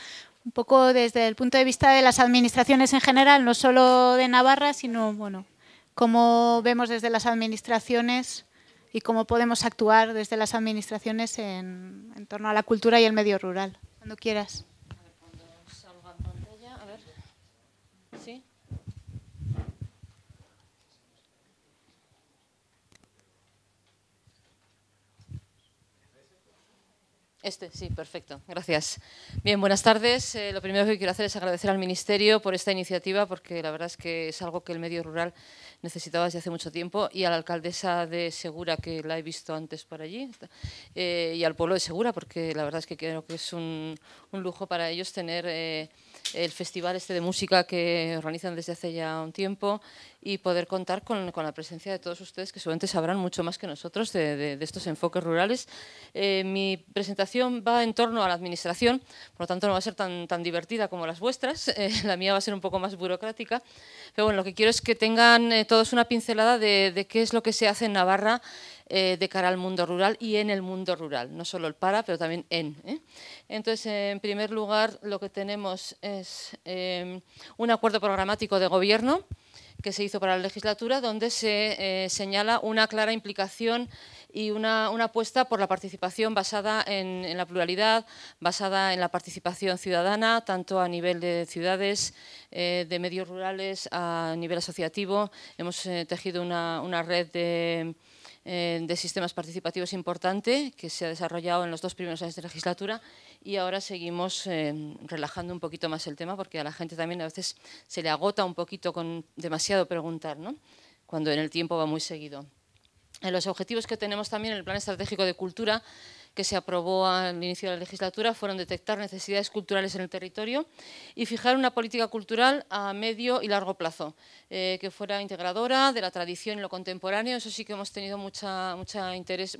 un poco desde el punto de vista de las administraciones en general, no solo de Navarra, sino, bueno, cómo vemos desde las administraciones y cómo podemos actuar desde las administraciones en, torno a la cultura y el medio rural. Cuando quieras. Este, sí, perfecto, gracias. Bien, buenas tardes. Eh, lo primero que quiero hacer es agradecer al Ministerio por esta iniciativa, porque la verdad es que es algo que el medio rural necesitaba de hace mucho tiempo, y a la alcaldesa de Segura, que la he visto antes por allí, eh, y al pueblo de Segura, porque la verdad es que creo que es un, un lujo para ellos tener... Eh, el festival este de música que organizan desde hace ya un tiempo y poder contar con, con la presencia de todos ustedes que seguramente sabrán mucho más que nosotros de, de, estos enfoques rurales. Eh, mi presentación va en torno a la administración, por lo tanto no va a ser tan, tan divertida como las vuestras, eh, la mía va a ser un poco más burocrática, pero bueno, lo que quiero es que tengan eh, todos una pincelada de, de qué es lo que se hace en Navarra eh, de cara al mundo rural y en el mundo rural, no solo el para, pero también en. ¿eh? Entonces, en primer lugar, lo que tenemos es em, un acuerdo programático de gobierno que se hizo para la legislatura, donde se eh, señala una clara implicación y una, apuesta por la participación basada en, la pluralidad, basada en la participación ciudadana, tanto a nivel de ciudades, de medios rurales, a nivel asociativo. Hemos tejido una red de eh, de sistemas participativos importante que se ha desarrollado en los dos primeros años de legislatura y ahora seguimos eh, relajando un poquito más el tema porque a la gente también a veces se le agota un poquito con demasiado preguntar, ¿no? cuando en el tiempo va muy seguido. En eh, los objetivos que tenemos también en el Plan Estratégico de Cultura que se aprobó al inicio de la legislatura fueron detectar necesidades culturales en el territorio y fijar una política cultural a medio y largo plazo, eh, que fuera integradora de la tradición y lo contemporáneo. Eso sí que hemos tenido mucha, mucho interés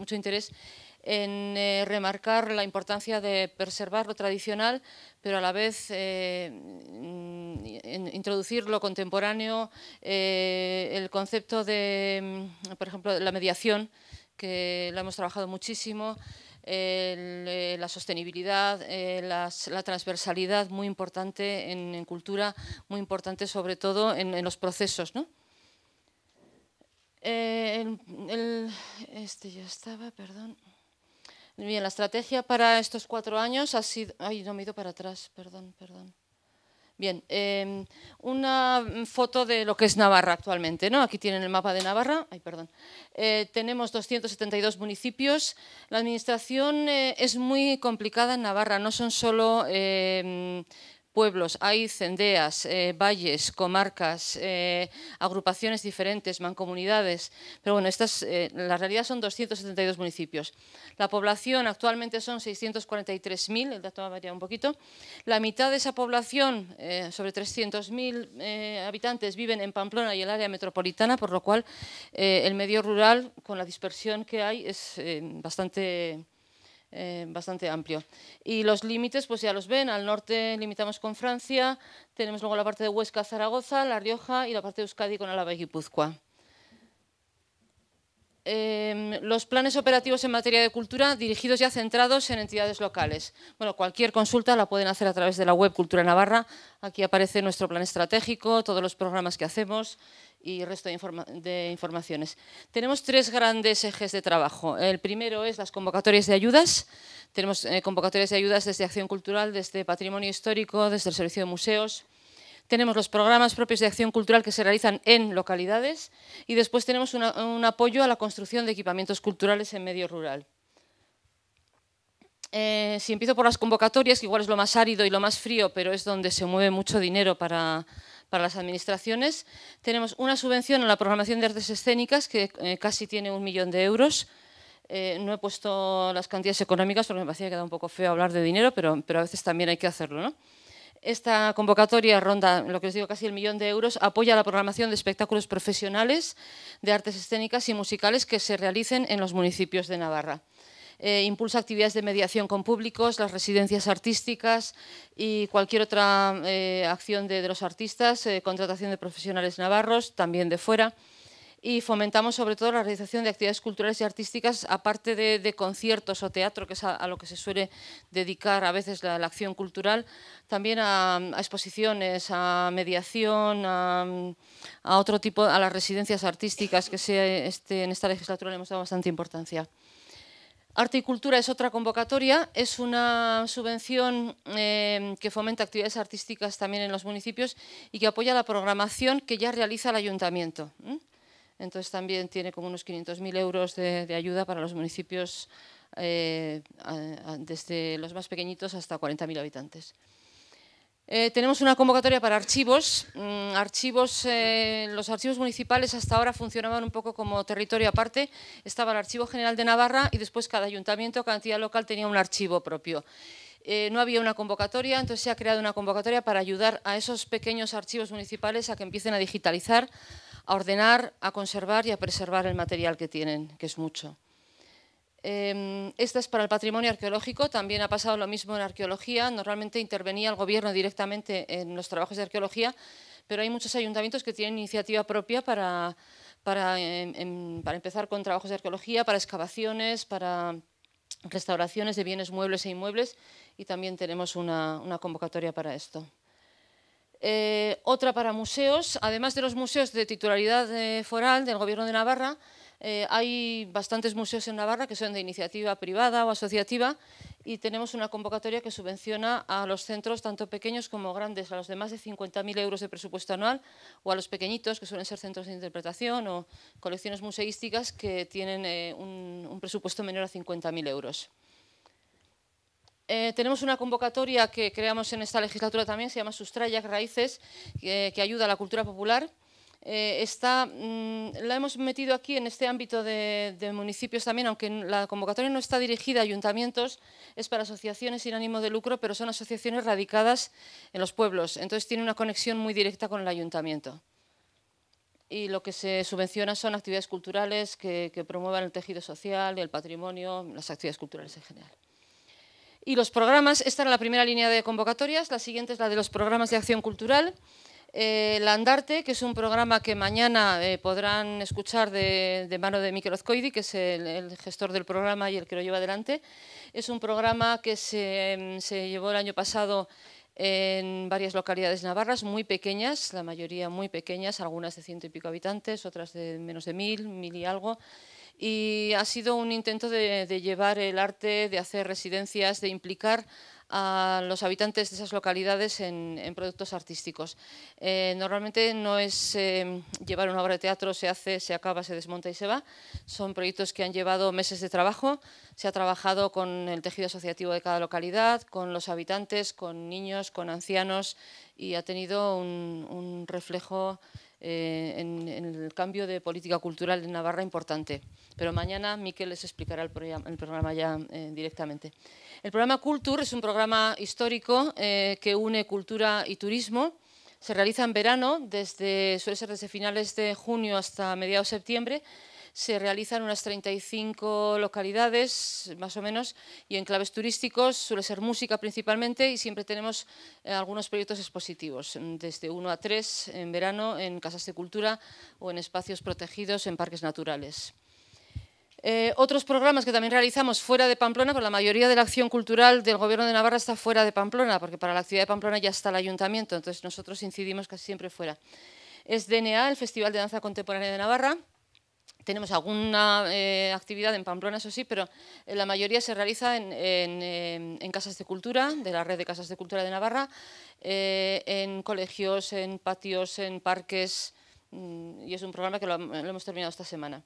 en eh, remarcar la importancia de preservar lo tradicional, pero a la vez eh, mm, introducir lo contemporáneo, el concepto de, mm, por ejemplo, la mediación, que la hemos trabajado muchísimo, eh, la sostenibilidad, eh, la transversalidad muy importante en, cultura, muy importante sobre todo en, los procesos. ¿no? Eh, este ya estaba, perdón. Bien, la estrategia para estos cuatro años ha sido... Ay, no me he ido para atrás, perdón, perdón. Bien, em, una foto de lo que es Navarra actualmente. ¿no? Aquí tienen el mapa de Navarra. Ay, perdón. Eh, tenemos 272 municipios. La administración eh, es muy complicada en Navarra. No son solo em, pueblos, hay cendeas, eh, valles, comarcas, eh, agrupaciones diferentes, mancomunidades, pero bueno, estas, eh, la realidad son 272 municipios. La población actualmente son 643.000, el dato a variar un poquito. La mitad de esa población, sobre 300.000 habitantes, viven en Pamplona y el área metropolitana, por lo cual el medio rural, con la dispersión que hay, es bastante eh, bastante amplio. Y los límites, pues ya los ven, al norte limitamos con Francia, tenemos luego la parte de Huesca, Zaragoza, La Rioja y la parte de Euskadi con Alaba y Guipúzcoa. Em, los planes operativos en materia de cultura dirigidos ya centrados en entidades locales. Bueno, cualquier consulta la pueden hacer a través de la web Cultura Navarra. Aquí aparece nuestro plan estratégico, todos los programas que hacemos y el resto de, informaciones. Tenemos tres grandes ejes de trabajo. El primero es las convocatorias de ayudas. Tenemos eh, convocatorias de ayudas desde Acción Cultural, desde Patrimonio Histórico, desde el Servicio de Museos, tenemos los programas propios de acción cultural que se realizan en localidades y después tenemos un apoyo a la construcción de equipamientos culturales en medio rural. Eh, si empiezo por las convocatorias, que igual es lo más árido y lo más frío, pero es donde se mueve mucho dinero para, las administraciones, tenemos una subvención a la programación de artes escénicas que eh, casi tiene un millón de euros, eh, no he puesto las cantidades económicas porque me parecía que era un poco feo hablar de dinero, pero, pero a veces también hay que hacerlo. ¿no? Esta convocatoria ronda, lo que os digo, casi el millón de euros, apoya la programación de espectáculos profesionales de artes escénicas y musicales que se realicen en los municipios de Navarra. Eh, impulsa actividades de mediación con públicos, las residencias artísticas y cualquier otra eh, acción de, los artistas, eh, contratación de profesionales navarros, también de fuera y fomentamos sobre todo la realización de actividades culturales y artísticas, aparte de, conciertos o teatro, que es a, lo que se suele dedicar a veces la, acción cultural, también a, exposiciones, a mediación, a, otro tipo, a las residencias artísticas, que este, en esta legislatura le hemos dado bastante importancia. Arte y Cultura es otra convocatoria, es una subvención em, que fomenta actividades artísticas también en los municipios y que apoya la programación que ya realiza el ayuntamiento. Entonces también tiene como unos 500.000 euros de, ayuda para los municipios eh, desde los más pequeñitos hasta 40.000 habitantes. Eh, tenemos una convocatoria para archivos. Mm, archivos eh, los archivos municipales hasta ahora funcionaban un poco como territorio aparte. Estaba el Archivo General de Navarra y después cada ayuntamiento, cada entidad local tenía un archivo propio. no había una convocatoria, entonces se ha creado una convocatoria para ayudar a esos pequeños archivos municipales a que empiecen a digitalizar, a ordenar, a conservar y a preservar el material que tienen, que es mucho. Em, esta es para el patrimonio arqueológico, también ha pasado lo mismo en arqueología, normalmente intervenía el gobierno directamente en los trabajos de arqueología, pero hay muchos ayuntamientos que tienen iniciativa propia para, em, em, empezar con trabajos de arqueología, para excavaciones, para restauraciones de bienes muebles e inmuebles y también tenemos una convocatoria para esto. Eh, otra para museos, además de los museos de titularidad eh, foral del Gobierno de Navarra, eh, hay bastantes museos en Navarra que son de iniciativa privada o asociativa y tenemos una convocatoria que subvenciona a los centros tanto pequeños como grandes, a los de más de 50.000 euros de presupuesto anual o a los pequeñitos que suelen ser centros de interpretación o colecciones museísticas que tienen un, un presupuesto menor a 50.000 euros. Eh, tenemos una convocatoria que creamos en esta legislatura también, se llama Sustrayas Raíces, que ayuda a la cultura popular. Eh, está, mm, la hemos metido aquí en este ámbito de, municipios también, aunque la convocatoria no está dirigida a ayuntamientos, es para asociaciones sin ánimo de lucro, pero son asociaciones radicadas en los pueblos, entonces tiene una conexión muy directa con el ayuntamiento. Y lo que se subvenciona son actividades culturales que, que promuevan el tejido social, el patrimonio, las actividades culturales en general. Y los programas, esta era la primera línea de convocatorias, la siguiente es la de los programas de acción cultural. Eh, la Andarte, que es un programa que mañana eh, podrán escuchar de, mano de Miquel Ozcoidi, que es el, gestor del programa y el que lo lleva adelante. Es un programa que se, mm, se llevó el año pasado en varias localidades navarras, muy pequeñas, la mayoría muy pequeñas, algunas de ciento y pico habitantes, otras de menos de mil, mil y algo y ha sido un intento de, llevar el arte, de hacer residencias, de implicar a los habitantes de esas localidades en, productos artísticos. Eh, normalmente no es eh, llevar una obra de teatro, se hace, se acaba, se desmonta y se va. Son proyectos que han llevado meses de trabajo. Se ha trabajado con el tejido asociativo de cada localidad, con los habitantes, con niños, con ancianos, y ha tenido un, reflejo eh, en, el cambio de política cultural de Navarra importante. Pero mañana Miquel les explicará el, programa, ya eh, directamente. El programa Cultur es un programa histórico eh, que une cultura y turismo. Se realiza en verano, desde, suele ser desde finales de junio hasta mediados de septiembre se realiza en unas 35 localidades, más o menos, y en claves turísticos suele ser música principalmente y siempre tenemos eh, algunos proyectos expositivos, mm, desde 1 a 3 en verano en casas de cultura o en espacios protegidos en parques naturales. Eh, otros programas que también realizamos fuera de Pamplona, pero la mayoría de la acción cultural del Gobierno de Navarra está fuera de Pamplona, porque para la actividad de Pamplona ya está el ayuntamiento, entonces nosotros incidimos casi siempre fuera. Es DNA, el Festival de Danza Contemporánea de Navarra, tenemos alguna eh, actividad en Pamplona, eso sí, pero eh, la mayoría se realiza em, en, casas de cultura, de la red de casas de cultura de Navarra, eh, en colegios, en patios, en parques, mm, y es un programa que lo hemos terminado esta semana.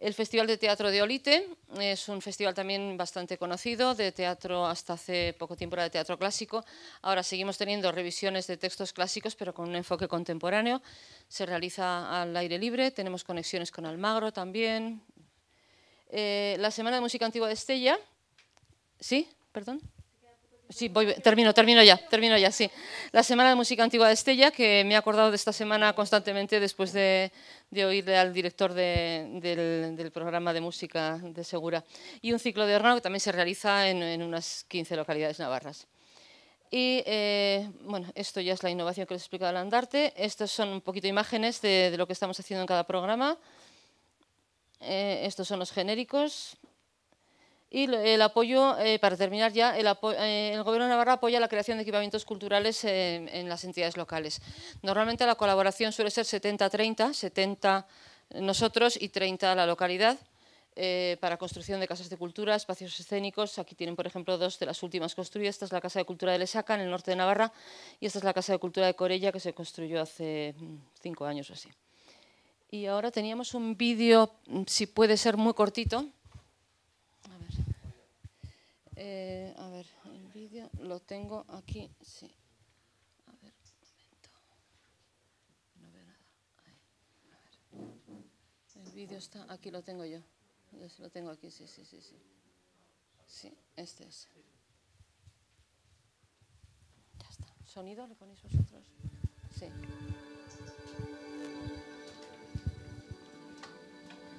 El Festival de Teatro de Olite es un festival también bastante conocido de teatro hasta hace poco tiempo era de teatro clásico. Ahora seguimos teniendo revisiones de textos clásicos pero con un enfoque contemporáneo. Se realiza al aire libre, tenemos conexiones con Almagro también. Eh, la Semana de Música Antigua de Estella. ¿Sí? ¿Perdón? Sí, voy, termino, termino ya, termino ya, sí. La Semana de Música Antigua de Estella, que me he acordado de esta semana constantemente después de, de oírle al director del, programa de música de Segura. Y un ciclo de horno que también se realiza en, unas 15 localidades navarras. Y eh, bueno, esto ya es la innovación que les he explicado al andarte. Estas son un poquito imágenes de, lo que estamos haciendo en cada programa. Eh, estos son los genéricos. Y el apoyo, eh, para terminar ya, eh, el, Gobierno de Navarra apoya la creación de equipamientos culturales en las entidades locales. Normalmente la colaboración suele ser 70-30, 70 nosotros y 30 la localidad. Eh, para construcción de casas de cultura, espacios escénicos. Aquí tienen, por ejemplo, dos de las últimas construidas. Esta es la Casa de Cultura de Lesaca, en el norte de Navarra, y esta es la Casa de Cultura de Corella, que se construyó hace mm, cinco años o así. Y ahora teníamos un vídeo, mm, si puede ser muy cortito. Eh, a ver, el vídeo lo tengo aquí, sí. A ver, un momento. No veo nada. Ahí, a ver. El vídeo está, aquí lo tengo yo. yo lo tengo aquí, sí, sí, sí, sí. Sí, este es. Ya está. ¿Sonido lo ponéis vosotros? Sí.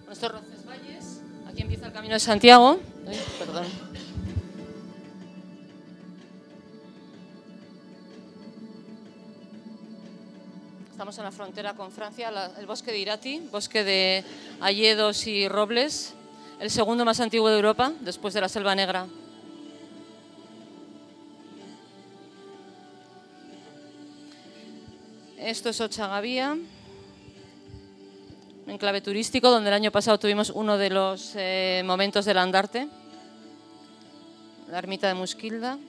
Nuestro Roces Valles, Aquí empieza el Camino de Santiago. perdón. en la frontera con Francia, el bosque de Irati, bosque de hayedos y robles, el segundo más antiguo de Europa, después de la Selva Negra. Esto es Ochagavía, un enclave turístico donde el año pasado tuvimos uno de los eh, momentos del andarte, la ermita de Musquilda.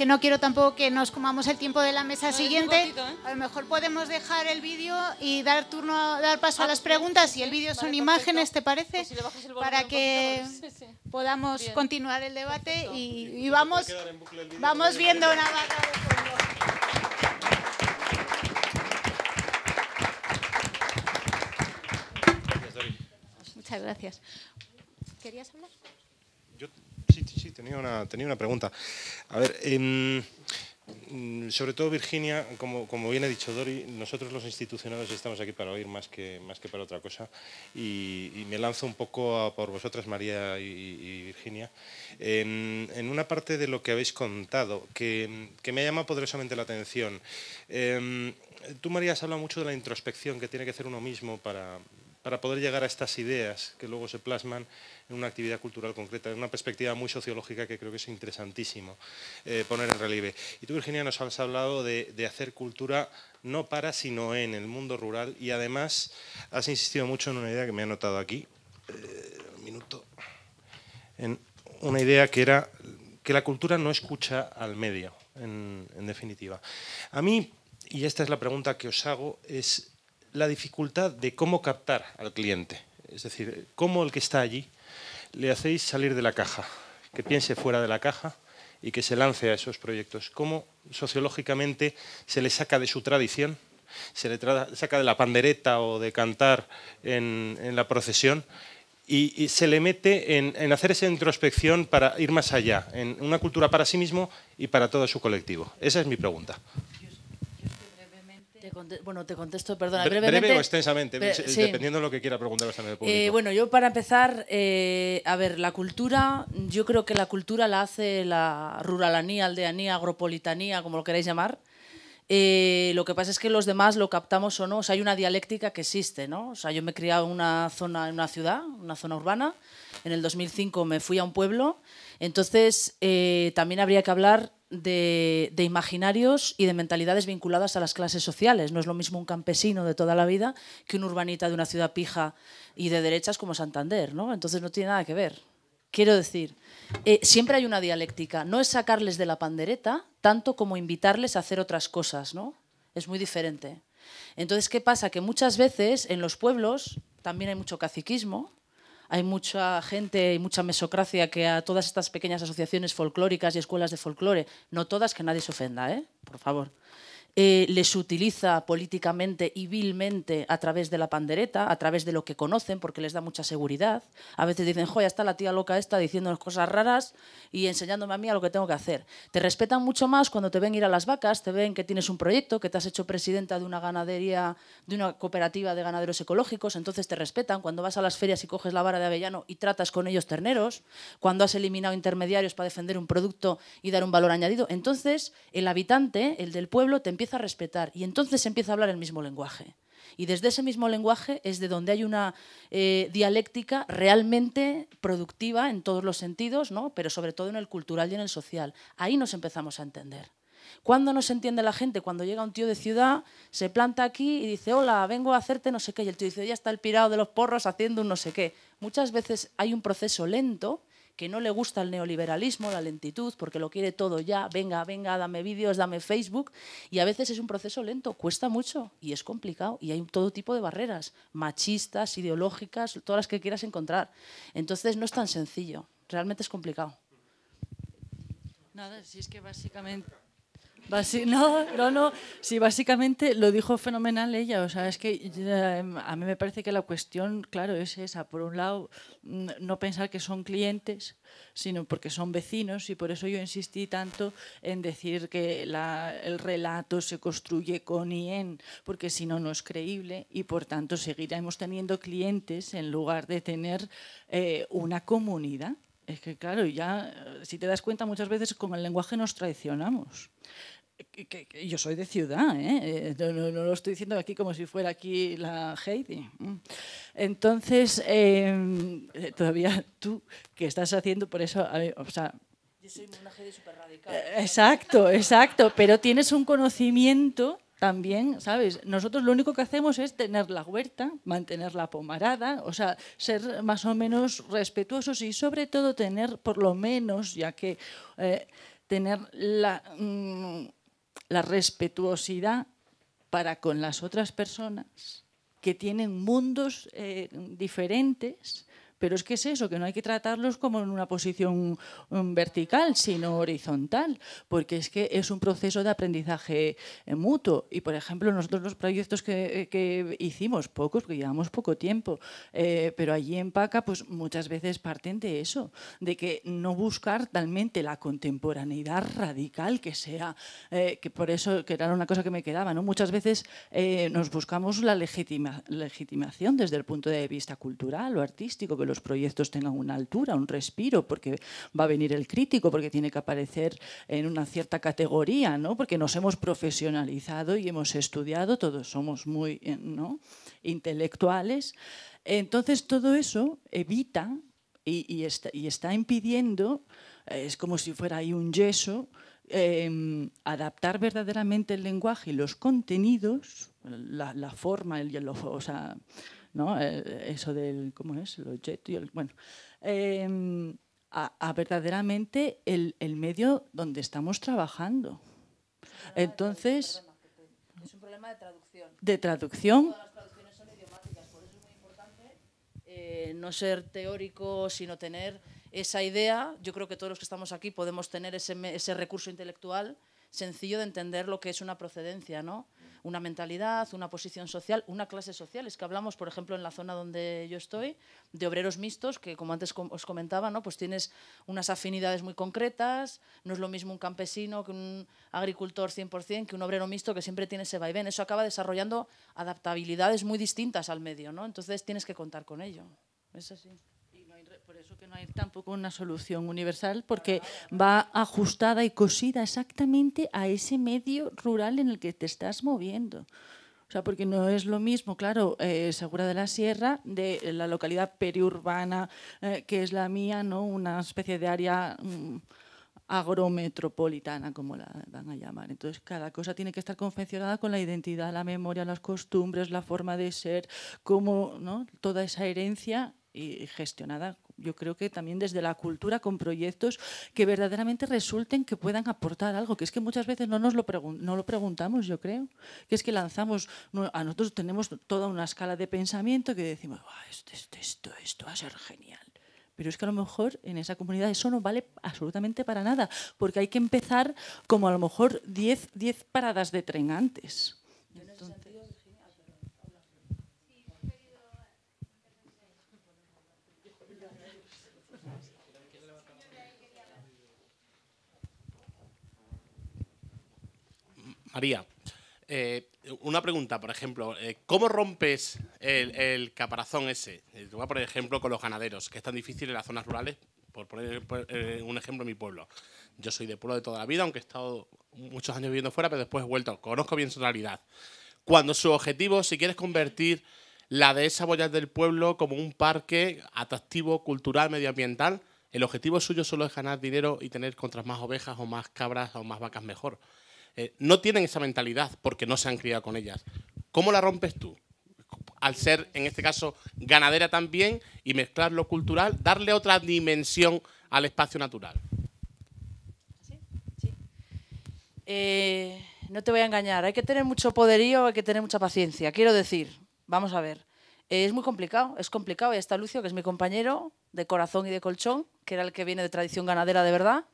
que no quiero tampoco que nos comamos el tiempo de la mesa siguiente. ¿eh? A lo mejor podemos dejar el vídeo y dar turno, dar paso a ah. las preguntas. Y el vídeo son imágenes, ¿te parece? Pues para que pues, podamos continuar el debate y, vamos, vamos viendo una Muchas gracias. ¿Querías hablar? tenía una, pregunta. A ver, em, mm, sobre todo Virginia, como, bien ha dicho Dori, nosotros los institucionales estamos aquí para oír más que, más que para otra cosa y, me lanzo un poco por vosotras, María y, Virginia, em, en, una parte de lo que habéis contado que, que me llama poderosamente la atención. Em, tú, María, has hablado mucho de la introspección que tiene que hacer uno mismo para, para poder llegar a estas ideas que luego se plasman en una actividad cultural concreta, en una perspectiva muy sociológica que creo que es interesantísimo eh, poner en relieve. Y tú, Virginia, nos has hablado de, hacer cultura no para, sino en el mundo rural y además has insistido mucho en una idea que me he anotado aquí, eh, un minuto, en una idea que era que la cultura no escucha al medio, en, en definitiva. A mí, y esta es la pregunta que os hago, es la dificultad de cómo captar al cliente, es decir, cómo el que está allí le hacéis salir de la caja, que piense fuera de la caja y que se lance a esos proyectos, cómo sociológicamente se le saca de su tradición, se le saca de la pandereta o de cantar en, la procesión y, se le mete en, en, hacer esa introspección para ir más allá, en una cultura para sí mismo y para todo su colectivo. Esa es mi pregunta bueno, te contesto, perdona, brevemente. Breve o extensamente, dependiendo de lo que quiera preguntaros el eh, bueno, yo para empezar, eh, a ver, la cultura, yo creo que la cultura la hace la ruralanía, aldeanía, agropolitanía, como lo queráis llamar. Eh, lo que pasa es que los demás lo captamos o no. O sea, hay una dialéctica que existe, ¿no? O sea, yo me he criado en una zona, en una ciudad, una zona urbana. En el 2005 me fui a un pueblo. Entonces, también habría que hablar de, imaginarios y de mentalidades vinculadas a las clases sociales. No es lo mismo un campesino de toda la vida que un urbanita de una ciudad pija y de derechas como Santander, ¿no? Entonces no tiene nada que ver. Quiero decir, eh, siempre hay una dialéctica. No es sacarles de la pandereta tanto como invitarles a hacer otras cosas, ¿no? Es muy diferente. Entonces, ¿qué pasa? Que muchas veces en los pueblos también hay mucho caciquismo, hay mucha gente y mucha mesocracia que a todas estas pequeñas asociaciones folclóricas y escuelas de folclore, no todas, que nadie se ofenda, ¿eh? por favor. Eh, les utiliza políticamente y vilmente a través de la pandereta, a través de lo que conocen, porque les da mucha seguridad. A veces dicen, joya, está la tía loca esta diciéndonos cosas raras y enseñándome a mí a lo que tengo que hacer. Te respetan mucho más cuando te ven ir a las vacas, te ven que tienes un proyecto, que te has hecho presidenta de una ganadería, de una cooperativa de ganaderos ecológicos, entonces te respetan. Cuando vas a las ferias y coges la vara de avellano y tratas con ellos terneros, cuando has eliminado intermediarios para defender un producto y dar un valor añadido, entonces el habitante, el del pueblo, te empieza a respetar y entonces empieza a hablar el mismo lenguaje. Y desde ese mismo lenguaje es de donde hay una eh, dialéctica realmente productiva en todos los sentidos, ¿no? pero sobre todo en el cultural y en el social. Ahí nos empezamos a entender. ¿Cuándo nos entiende la gente? Cuando llega un tío de ciudad, se planta aquí y dice, hola, vengo a hacerte no sé qué. Y el tío dice, ya está el pirado de los porros haciendo un no sé qué. Muchas veces hay un proceso lento que no le gusta el neoliberalismo, la lentitud, porque lo quiere todo ya, venga, venga, dame vídeos, dame Facebook, y a veces es un proceso lento, cuesta mucho y es complicado, y hay todo tipo de barreras, machistas, ideológicas, todas las que quieras encontrar. Entonces no es tan sencillo, realmente es complicado. Nada, si es que básicamente... no, no, no. Sí, básicamente lo dijo fenomenal ella. O sea, es que eh, a mí me parece que la cuestión, claro, es esa. Por un lado, mm, no pensar que son clientes, sino porque son vecinos y por eso yo insistí tanto en decir que el relato se construye con y en, porque si no, no es creíble y por tanto seguiremos teniendo clientes en lugar de tener eh, una comunidad. Es que claro, ya si te das cuenta muchas veces con el lenguaje nos traicionamos yo soy de ciudad, ¿eh? Eh, no, no, lo estoy diciendo aquí como si fuera aquí la Heidi. Entonces, em, eh, todavía tú ¿qué estás haciendo, por eso, o sea, yo soy una Heidi súper radical. Exacto, exacto, pero tienes un conocimiento también, ¿sabes? Nosotros lo único que hacemos es tener la huerta, mantener la pomarada, o sea, ser más o menos respetuosos y sobre todo tener, por lo menos, ya que tener la... Mm, la respetuosidad para con las otras personas que tienen mundos eh, diferentes pero es que es eso, que no hay que tratarlos como en una posición mm, vertical, sino horizontal, porque es que es un proceso de aprendizaje eh, mutuo. Y, por ejemplo, nosotros los proyectos que, eh, hicimos, pocos, porque llevamos poco tiempo, eh, pero allí en PACA, pues muchas veces parten de eso, de que no buscar talmente la contemporaneidad radical que sea, que por eso, que era una cosa que me quedaba, ¿no? Muchas veces nos buscamos la legitimación desde el punto de vista cultural o artístico, que los proyectos tengan una altura, un respiro, porque va a venir el crítico, porque tiene que aparecer en una cierta categoría, ¿no? porque nos hemos profesionalizado y hemos estudiado, todos somos muy eh, ¿no? intelectuales. Entonces todo eso evita y, está, impidiendo, eh, es como si fuera ahí un yeso, em, adaptar verdaderamente el lenguaje y los contenidos, la, forma, el, el o sea, ¿no? Eh, eso del, ¿cómo es? El objeto y el, bueno, em, a, verdaderamente el, medio donde estamos trabajando. Entonces... Es un problema de traducción. no ser teórico, sino tener esa idea. Yo creo que todos los que estamos aquí podemos tener ese, ese recurso intelectual sencillo de entender lo que es una procedencia, ¿no? una mentalidad, una posición social, una clase social. Es que hablamos, por ejemplo, en la zona donde yo estoy, de obreros mixtos, que como antes os comentaba, ¿no? pues tienes unas afinidades muy concretas, no es lo mismo un campesino que un agricultor 100%, que un obrero mixto que siempre tiene ese vaivén. Eso acaba desarrollando adaptabilidades muy distintas al medio, ¿no? entonces tienes que contar con ello. Es así por eso que no hay tampoco una solución universal, porque va ajustada y cosida exactamente a ese medio rural en el que te estás moviendo. O sea, porque no es lo mismo, claro, eh, Segura de la Sierra, de la localidad periurbana, eh, que es la mía, ¿no? Una especie de área... Mm, agrometropolitana, como la van a llamar. Entonces, cada cosa tiene que estar confeccionada con la identidad, la memoria, las costumbres, la forma de ser, como ¿no? toda esa herencia y gestionada, yo creo que también desde la cultura, con proyectos que verdaderamente resulten que puedan aportar algo, que es que muchas veces no nos lo, no lo preguntamos, yo creo, que es que lanzamos, a nosotros tenemos toda una escala de pensamiento que decimos, esto, esto, este, esto, esto va a ser genial. Pero es que a lo mejor en esa comunidad eso no vale absolutamente para nada, porque hay que empezar como a lo mejor 10 paradas de tren antes María, eh, una pregunta, por ejemplo, eh, ¿cómo rompes el, caparazón ese? Eh, por ejemplo con los ganaderos, que es tan difícil en las zonas rurales, por poner un ejemplo en mi pueblo. Yo soy de pueblo de toda la vida, aunque he estado muchos años viviendo fuera, pero después he vuelto, conozco bien su realidad. Cuando su objetivo, si quieres convertir la dehesa Boyas del pueblo como un parque atractivo, cultural, medioambiental, el objetivo suyo solo es ganar dinero y tener contra más ovejas o más cabras o más vacas mejor. Eh, no tienen esa mentalidad porque no se han criado con ellas. ¿Cómo la rompes tú? Al ser, en este caso, ganadera también y mezclar lo cultural, darle otra dimensión al espacio natural. Eh, no te voy a engañar, hay que tener mucho poderío, hay que tener mucha paciencia. Quiero decir, vamos a ver, eh, es muy complicado, es complicado. Y está Lucio, que es mi compañero de corazón y de colchón, que era el que viene de tradición ganadera de verdad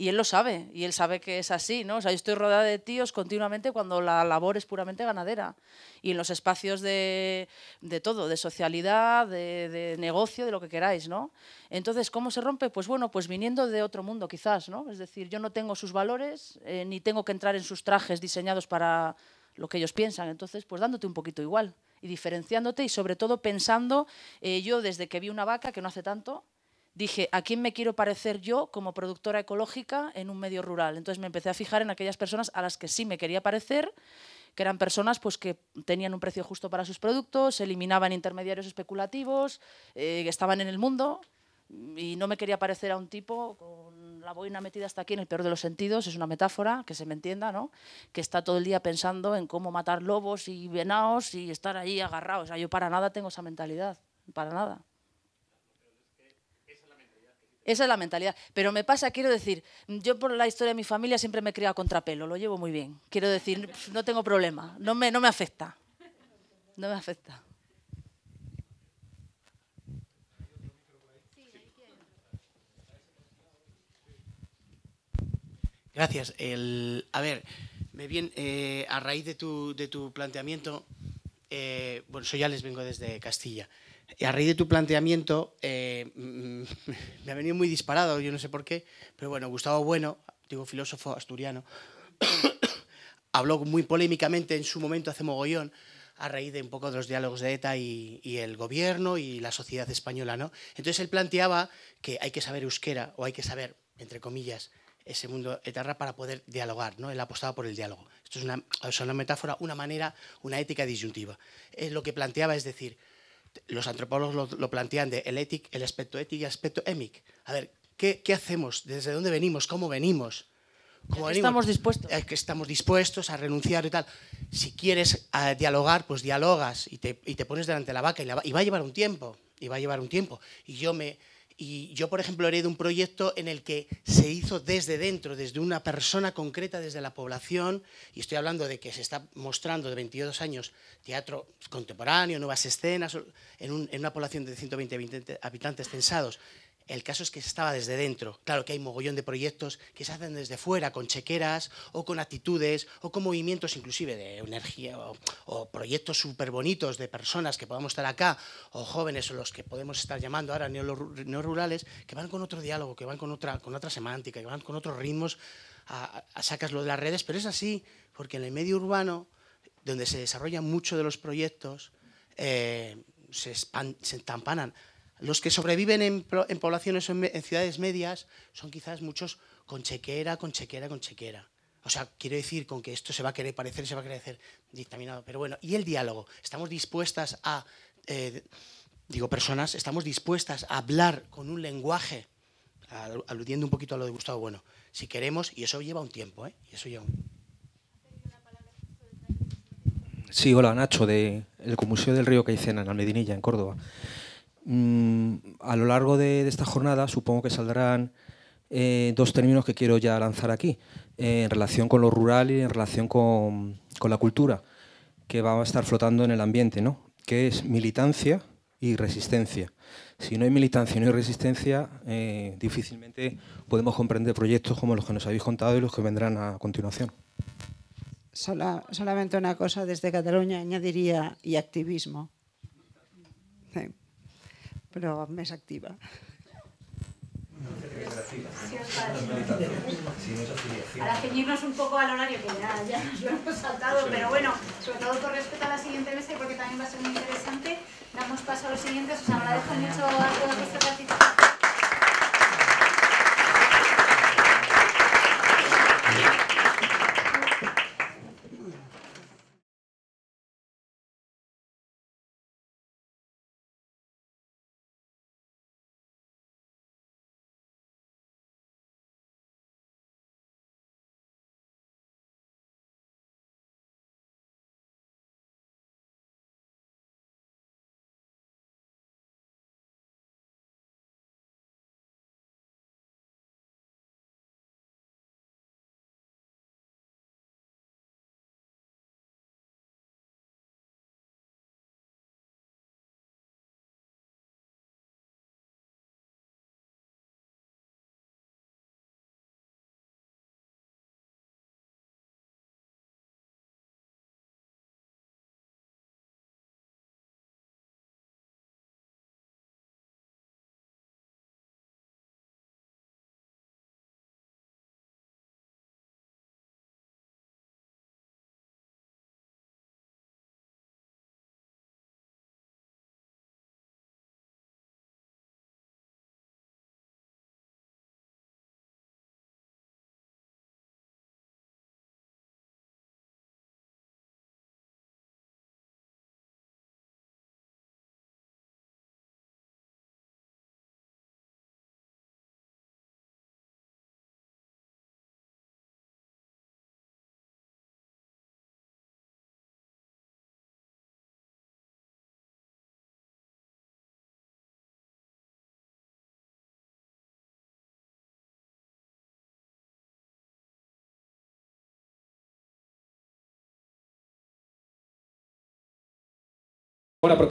y él lo sabe, y él sabe que es así, ¿no? O sea, yo estoy rodeada de tíos continuamente cuando la labor es puramente ganadera, y en los espacios de, todo, de socialidad, de, negocio, de lo que queráis, ¿no? Entonces, ¿cómo se rompe? Pues bueno, pues viniendo de otro mundo quizás, ¿no? Es decir, yo no tengo sus valores, eh, ni tengo que entrar en sus trajes diseñados para lo que ellos piensan, entonces, pues dándote un poquito igual y diferenciándote y sobre todo pensando, eh, yo desde que vi una vaca, que no hace tanto, dije, ¿a quién me quiero parecer yo como productora ecológica en un medio rural? Entonces me empecé a fijar en aquellas personas a las que sí me quería parecer, que eran personas pues, que tenían un precio justo para sus productos, eliminaban intermediarios especulativos, eh, estaban en el mundo y no me quería parecer a un tipo con la boina metida hasta aquí en el peor de los sentidos, es una metáfora, que se me entienda, ¿no? Que está todo el día pensando en cómo matar lobos y venados y estar ahí agarrados. O sea, yo para nada tengo esa mentalidad, para nada. Esa es la mentalidad. Pero me pasa, quiero decir, yo por la historia de mi familia siempre me he criado contrapelo, lo llevo muy bien. Quiero decir, no tengo problema, no me, no me afecta. No me afecta. Gracias. a ver, me bien, eh, a raíz de tu, planteamiento, eh, bueno, yo ya les vengo desde Castilla. Y a raíz de tu planteamiento, eh, me ha venido muy disparado, yo no sé por qué, pero bueno, Gustavo Bueno, digo filósofo asturiano, habló muy polémicamente en su momento hace mogollón a raíz de un poco de los diálogos de ETA y, el gobierno y la sociedad española, ¿no? Entonces él planteaba que hay que saber euskera o hay que saber, entre comillas, ese mundo etarra para poder dialogar, ¿no? Él apostaba por el diálogo. Esto es una, metáfora, una manera, una ética disyuntiva. Eh, lo que planteaba es decir, los antropólogos lo, plantean de el, el aspecto ético y aspecto émic. A ver, ¿qué, hacemos? ¿Desde dónde venimos? ¿Cómo venimos? ¿Cómo Estamos dispuestos. Es que estamos dispuestos a renunciar y tal. Si quieres eh, dialogar, pues dialogas y te, pones delante de la vaca y, y va a llevar un tiempo. Y va a llevar un tiempo. Y yo me, y yo, por ejemplo, haré de un proyecto en el que se hizo desde dentro, desde una persona concreta, desde la población, y estoy hablando de que se está mostrando de 22 años teatro contemporáneo, nuevas escenas, en, en una población de 120 habitantes censados. El caso es que estaba desde dentro. Claro que hay mogollón de proyectos que se hacen desde fuera, con chequeras o con actitudes o con movimientos inclusive de energía o, proyectos súper bonitos de personas que podamos estar acá o jóvenes o los que podemos estar llamando ahora rurales que van con otro diálogo, que van con otra, con otra semántica, que van con otros ritmos a, sacas lo de las redes, pero es así, porque en el medio urbano, donde se desarrollan muchos de los proyectos, eh, se, se, tampanan los que sobreviven en, poblaciones o en, ciudades medias son quizás muchos con chequera, con chequera, con chequera. O sea, quiero decir con que esto se va a querer parecer, se va a querer hacer dictaminado. Pero bueno, ¿y el diálogo? ¿Estamos dispuestas a, eh, digo personas, estamos dispuestas a hablar con un lenguaje, aludiendo un poquito a lo de Gustavo Bueno, si queremos, y eso lleva un tiempo, ¿eh? Y eso lleva Sí, hola, Nacho, del El del Río Caicena, en Almedinilla, en Córdoba. Mm, a lo largo de, esta jornada supongo que saldrán eh, dos términos que quiero ya lanzar aquí, eh, en relación con lo rural y en relación con, la cultura, que va a estar flotando en el ambiente, ¿no? que es militancia y resistencia. Si no hay militancia y no hay resistencia, eh, difícilmente podemos comprender proyectos como los que nos habéis contado y los que vendrán a continuación. solamente una cosa desde Cataluña añadiría y activismo. Pero me activa. Para ceñirnos un poco al horario, que ya, nos lo hemos saltado, pero bueno, sobre todo con respecto a la siguiente mesa y porque también va a ser muy interesante, damos paso a los siguientes. Os agradezco mucho a todos vuestra participación. Ahora, porque